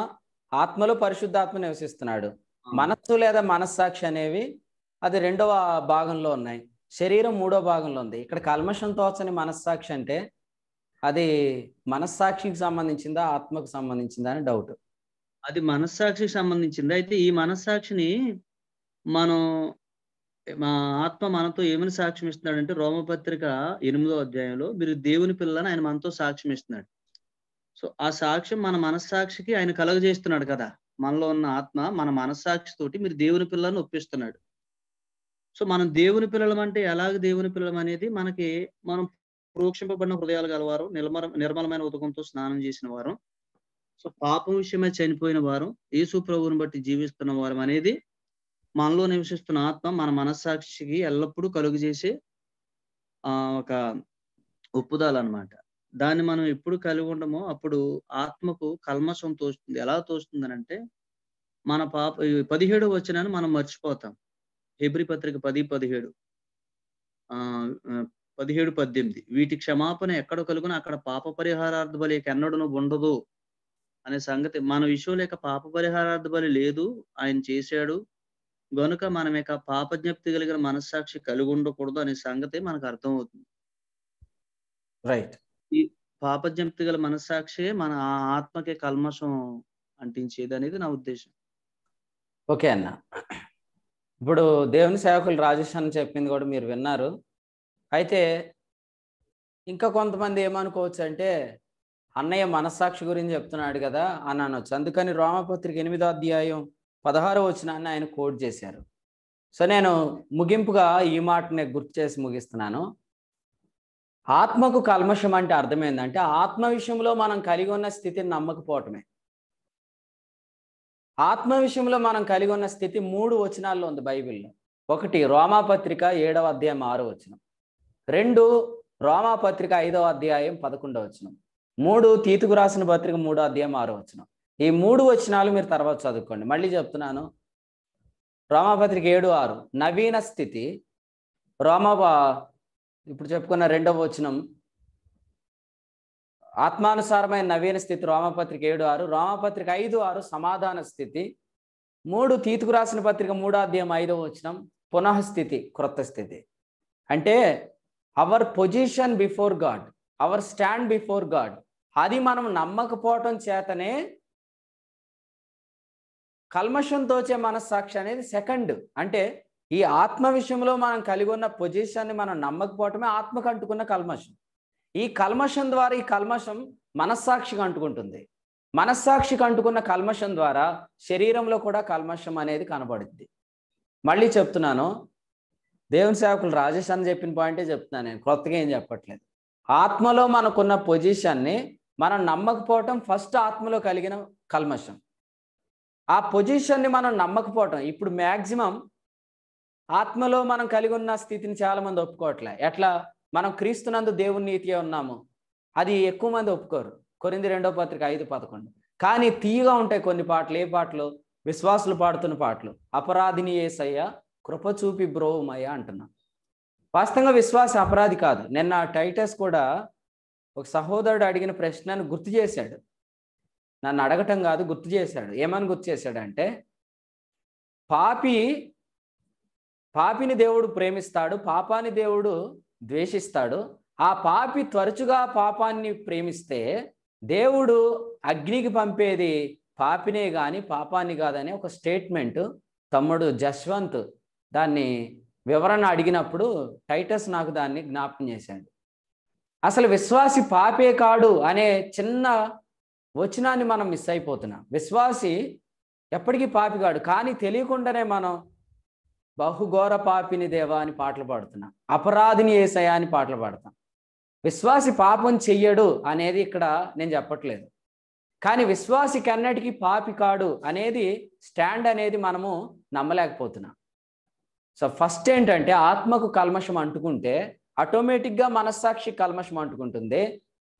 ఆత్మలో పరిశుద్ధాత్మ నివసిస్తున్నాడు మనస్సు లేదా మనస్సాక్షి అనేవి అది రెండవ భాగంలో ఉన్నాయి శరీరం మూడో భాగంలో ఉంది ఇక్కడ కల్మషం తోచని మనస్సాక్షి అంటే అది మనస్సాక్షికి సంబంధించిందా ఆత్మకు సంబంధించిందా అని డౌట్ అది మనస్సాక్షికి సంబంధించింది అయితే ఈ మనస్సాక్షిని మనం మా ఆత్మ మనతో ఏమని సాక్ష్యం అంటే రోమపత్రిక ఎనిమిదో అధ్యాయంలో మీరు దేవుని పిల్లని ఆయన మనతో సాక్ష్యం ఇస్తున్నాడు సో ఆ సాక్ష్యం మన మనస్సాక్షికి ఆయన కలగజేస్తున్నాడు కదా మనలో ఉన్న ఆత్మ మన మనస్సాక్షితోటి మీరు దేవుని పిల్లని ఒప్పిస్తున్నాడు సో మనం దేవుని పిల్లలం అంటే ఎలాగ దేవుని పిల్లలం అనేది మనకి మనం ప్రోక్షింపబడిన హృదయాలు గలవారు నిర్మల నిర్మలమైన ఉదకంతో స్నానం చేసిన వారు సో పాపం విషయమై చనిపోయిన వారు యేసు ప్రభువుని బట్టి జీవిస్తున్న వారు అనేది మనలో నివసిస్తున్న ఆత్మ మన మనస్సాక్షికి ఎల్లప్పుడూ కలుగజేసే ఆ ఒక ఒప్పుదాలు అనమాట దాన్ని మనం ఎప్పుడు కలిగి ఉండమో అప్పుడు ఆత్మకు కల్మషం తోస్తుంది ఎలా తోస్తుంది అంటే మన పాప పదిహేడు వచ్చినాన్ని మనం మర్చిపోతాం హెబ్రి పత్రిక పది పదిహేడు ఆ పదిహేడు పద్దెనిమిది వీటి క్షమాపణ ఎక్కడ కలుగున అక్కడ పాప పరిహారార్థ బలి ఎన్నడను ఉండదు అనే సంగతి మన విషయం లేక పాప పరిహారార్థ బలి లేదు ఆయన చేశాడు గనుక మనం ఇక జ్ఞప్తి కలిగిన మనస్సాక్షి కలిగి ఉండకూడదు అనే సంగతి మనకు అర్థమవుతుంది రైట్ ఈ జ్ఞప్తి గల మనస్సాక్షి మన ఆత్మకి కల్మషం అంటించేది అనేది నా ఉద్దేశం ఓకే అన్న ఇప్పుడు దేవుని సేవకులు రాజేష్ అని చెప్పింది కూడా మీరు విన్నారు అయితే ఇంకా కొంతమంది ఏమనుకోవచ్చు అంటే అన్నయ్య మనస్సాక్షి గురించి చెప్తున్నాడు కదా అని అనొచ్చు అందుకని రోమపత్రిక ఎనిమిదో అధ్యాయం పదహారో వచ్చినాన్ని ఆయన కోట్ చేశారు సో నేను ముగింపుగా ఈ మాటని గుర్తు చేసి ముగిస్తున్నాను ఆత్మకు కల్మషం అంటే అర్థమైందంటే ఆత్మ విషయంలో మనం కలిగి ఉన్న స్థితిని నమ్మకపోవటమే ఆత్మ విషయంలో మనం కలిగి ఉన్న స్థితి మూడు వచనాల్లో ఉంది బైబిల్లో ఒకటి రోమాపత్రిక ఏడవ అధ్యాయం ఆరు వచనం రెండు రోమాపత్రిక ఐదవ అధ్యాయం పదకొండవ వచనం మూడు తీతుకు రాసిన పత్రిక మూడో అధ్యాయం ఆరో వచనం ఈ మూడు వచనాలు మీరు తర్వాత చదువుకోండి మళ్ళీ చెప్తున్నాను రోమాపత్రిక ఏడు ఆరు నవీన స్థితి రోమా ఇప్పుడు చెప్పుకున్న రెండవ వచనం ఆత్మానుసారమైన నవీన స్థితి రోమపత్రిక ఏడు ఆరు రోమపత్రిక ఐదు ఆరు సమాధాన స్థితి మూడు తీతుకు రాసిన పత్రిక మూడాధ్యాయం ఐదవ వచ్చిన పునఃస్థితి క్రొత్త స్థితి అంటే our position before God our stand before God అది మనం నమ్మకపోవటం చేతనే కల్మషం తోచే మనస్సాక్షి అనేది సెకండ్ అంటే ఈ ఆత్మ విషయంలో మనం కలిగి ఉన్న పొజిషన్ని మనం నమ్మకపోవటమే ఆత్మకు అంటుకున్న కల్మషం ఈ కల్మషం ద్వారా ఈ కల్మషం మనస్సాక్షికి అంటుకుంటుంది మనస్సాక్షికి అంటుకున్న కల్మషం ద్వారా శరీరంలో కూడా కల్మషం అనేది కనబడుద్ది మళ్ళీ చెప్తున్నాను దేవుని సేవకులు రాజేష్ అని చెప్పిన పాయింటే చెప్తున్నాను నేను కొత్తగా ఏం చెప్పట్లేదు ఆత్మలో మనకున్న పొజిషన్ని మనం నమ్మకపోవటం ఫస్ట్ ఆత్మలో కలిగిన కల్మషం ఆ పొజిషన్ని మనం నమ్మకపోవటం ఇప్పుడు మ్యాక్సిమం ఆత్మలో మనం కలిగి ఉన్న స్థితిని చాలామంది ఒప్పుకోవట్లే ఎట్లా మనం క్రీస్తునందు దేవుని నీతిగా ఉన్నాము అది ఎక్కువ మంది ఒప్పుకోరు కొరింది రెండో పత్రిక ఐదు పదకొండు కానీ తీయగా ఉంటాయి కొన్ని పాటలు ఏ పాటలు విశ్వాసులు పాడుతున్న పాటలు అపరాధిని ఏసయ్య కృప చూపి బ్రోమయ్య అంటున్నా వాస్తవంగా విశ్వాస అపరాధి కాదు నిన్న టైటస్ కూడా ఒక సహోదరుడు అడిగిన ప్రశ్నను గుర్తు చేశాడు నన్ను అడగటం కాదు గుర్తు చేశాడు ఏమని గుర్తు చేశాడంటే పాపి పాపిని దేవుడు ప్రేమిస్తాడు పాపాని దేవుడు ద్వేషిస్తాడు ఆ పాపి తరచుగా పాపాన్ని ప్రేమిస్తే దేవుడు అగ్నికి పంపేది పాపినే కానీ పాపాన్ని కాదని ఒక స్టేట్మెంట్ తమ్ముడు జస్వంత్ దాన్ని వివరణ అడిగినప్పుడు టైటస్ నాకు దాన్ని జ్ఞాపకం చేశాడు అసలు విశ్వాసి పాపే కాడు అనే చిన్న వచనాన్ని మనం మిస్ అయిపోతున్నాం విశ్వాసి ఎప్పటికీ పాపి కాడు కానీ తెలియకుండానే మనం బహుఘోర పాపిని దేవా అని పాటలు పాడుతున్నా అపరాధిని ఏసయా అని పాటలు పాడతాం విశ్వాసి పాపం చెయ్యడు అనేది ఇక్కడ నేను చెప్పట్లేదు కానీ విశ్వాసి కన్నటికి పాపి కాడు అనేది స్టాండ్ అనేది మనము నమ్మలేకపోతున్నాం సో ఫస్ట్ ఏంటంటే ఆత్మకు కల్మషం అంటుకుంటే ఆటోమేటిక్గా మనస్సాక్షి కల్మషం అంటుకుంటుంది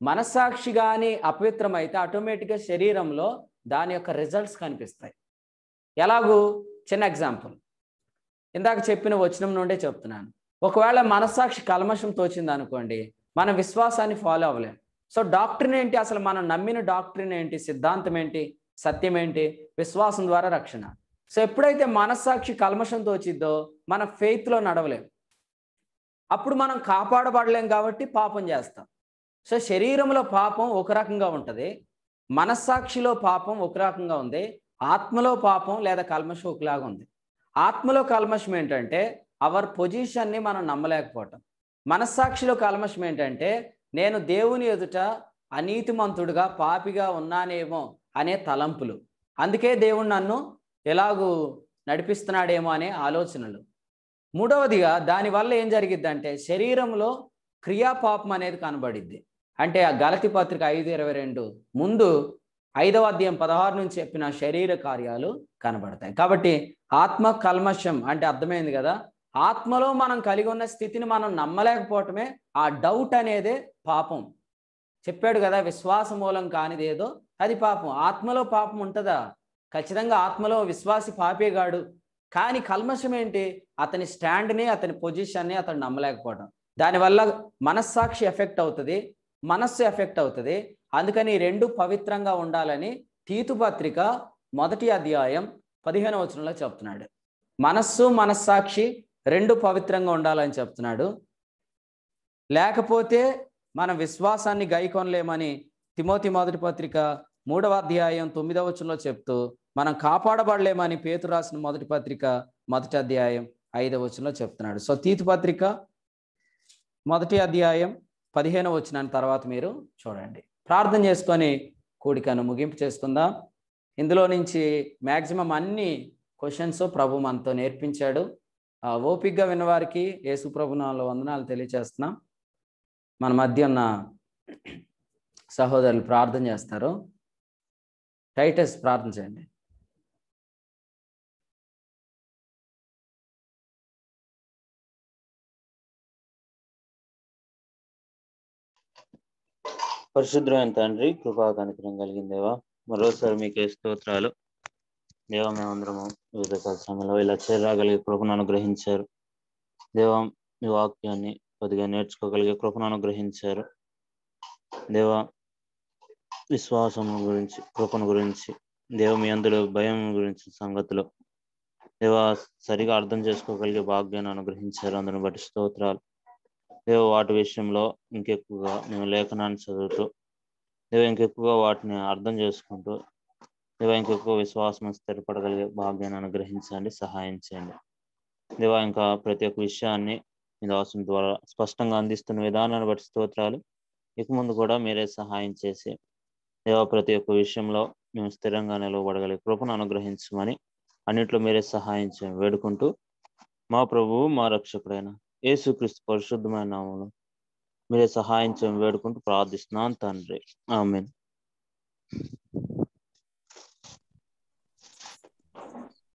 మనస్సాక్షి కానీ అపవిత్రమైతే ఆటోమేటిక్గా శరీరంలో దాని యొక్క రిజల్ట్స్ కనిపిస్తాయి ఎలాగూ చిన్న ఎగ్జాంపుల్ ఇందాక చెప్పిన వచనం నుండే చెప్తున్నాను ఒకవేళ మనస్సాక్షి కల్మషం తోచింది అనుకోండి మన విశ్వాసాన్ని ఫాలో అవ్వలేం సో డాక్టర్ని ఏంటి అసలు మనం నమ్మిన డాక్టర్ని ఏంటి సిద్ధాంతం ఏంటి సత్యం ఏంటి విశ్వాసం ద్వారా రక్షణ సో ఎప్పుడైతే మనస్సాక్షి కల్మషం తోచిద్దో మన ఫెయిత్లో నడవలేం అప్పుడు మనం కాపాడబడలేం కాబట్టి పాపం చేస్తాం సో శరీరంలో పాపం ఒక రకంగా ఉంటుంది మనస్సాక్షిలో పాపం ఒక రకంగా ఉంది ఆత్మలో పాపం లేదా కల్మషం ఒకలాగా ఉంది ఆత్మలో కల్మషం ఏంటంటే అవర్ పొజిషన్ని మనం నమ్మలేకపోవటం మనస్సాక్షిలో కల్మషం ఏంటంటే నేను దేవుని ఎదుట అనీతిమంతుడుగా పాపిగా ఉన్నానేమో అనే తలంపులు అందుకే దేవుడు నన్ను ఎలాగూ నడిపిస్తున్నాడేమో అనే ఆలోచనలు మూడవదిగా దానివల్ల ఏం జరిగిద్దంటే శరీరంలో క్రియాపాపం అనేది కనబడిద్ది అంటే ఆ గలతి పత్రిక ఐదు ఇరవై రెండు ముందు ఐదవ అధ్యాయం పదహారు నుంచి చెప్పిన శరీర కార్యాలు కనబడతాయి కాబట్టి ఆత్మ కల్మషం అంటే అర్థమైంది కదా ఆత్మలో మనం కలిగి ఉన్న స్థితిని మనం నమ్మలేకపోవటమే ఆ డౌట్ అనేదే పాపం చెప్పాడు కదా విశ్వాస మూలం కానిది ఏదో అది పాపం ఆత్మలో పాపం ఉంటుందా ఖచ్చితంగా ఆత్మలో విశ్వాసి పాపేగాడు కానీ కల్మషం ఏంటి అతని స్టాండ్ని అతని పొజిషన్ని అతను నమ్మలేకపోవడం దానివల్ల మనస్సాక్షి ఎఫెక్ట్ అవుతుంది మనస్సు ఎఫెక్ట్ అవుతుంది అందుకని రెండు పవిత్రంగా ఉండాలని తీతుపత్రిక మొదటి అధ్యాయం పదిహేను వచనంలో చెప్తున్నాడు మనస్సు మనస్సాక్షి రెండు పవిత్రంగా ఉండాలని చెప్తున్నాడు లేకపోతే మన విశ్వాసాన్ని గైకొనలేమని తిమోతి మొదటి పత్రిక మూడవ అధ్యాయం తొమ్మిదవ వచనంలో చెప్తూ మనం కాపాడబడలేమని పేతు రాసిన మొదటి పత్రిక మొదటి అధ్యాయం ఐదవ వచనంలో చెప్తున్నాడు సో తీతు పత్రిక మొదటి అధ్యాయం పదిహేనవ వచ్చిన తర్వాత మీరు చూడండి ప్రార్థన చేసుకొని కూడికను ముగింపు చేసుకుందాం ఇందులో నుంచి మ్యాక్సిమం అన్ని క్వశ్చన్స్ ప్రభు మనతో నేర్పించాడు ఓపిక్గా విన్నవారికి యేసు ప్రభునాలు వందనాలు తెలియజేస్తున్నాం మన మధ్య ఉన్న సహోదరులు ప్రార్థన చేస్తారు టైటస్ ప్రార్థన చేయండి పరిశుద్ధమైన తండ్రి కృపా కనుకరం కలిగిందేవా మరోసారి మీకే స్తోత్రాలు దేవ మేమందరము వివిధ సమయంలో ఇలా చేరాగలిగే కృపను అనుగ్రహించారు దేవ మీ వాక్యాన్ని కొద్దిగా నేర్చుకోగలిగే కృపను అనుగ్రహించారు దేవ విశ్వాసం గురించి కృపను గురించి దేవ మీ అందులో భయం గురించి సంగతులు దేవ సరిగా అర్థం చేసుకోగలిగే భాగ్యాన్ని అనుగ్రహించారు అందుని బట్టి స్తోత్రాలు దేవ వాటి విషయంలో ఇంకెక్కువగా మేము లేఖనాన్ని చదువుతూ దేవ ఇంకెక్కువగా వాటిని అర్థం చేసుకుంటూ దేవ ఇంకెక్కువ విశ్వాసం స్థిరపడగలిగే భాగ్యాన్ని అనుగ్రహించండి సహాయం చేయండి దేవ ఇంకా ప్రతి ఒక్క విషయాన్ని మీ దాసం ద్వారా స్పష్టంగా అందిస్తున్న విధానాన్ని బట్టి స్తోత్రాలు ఇక ముందు కూడా మీరే సహాయం చేసి దేవ ప్రతి ఒక్క విషయంలో మేము స్థిరంగా నిలవబడగలి కృపను అనుగ్రహించమని అన్నింటిలో మీరే సహాయం చేయం వేడుకుంటూ మా ప్రభువు మా రక్షకుడైన యేసుక్రీస్తు పరిశుద్ధమైన నామను మీరే సహాయం చేయడం వేడుకుంటూ ప్రార్థిస్తున్నాను తండ్రి ఆమెను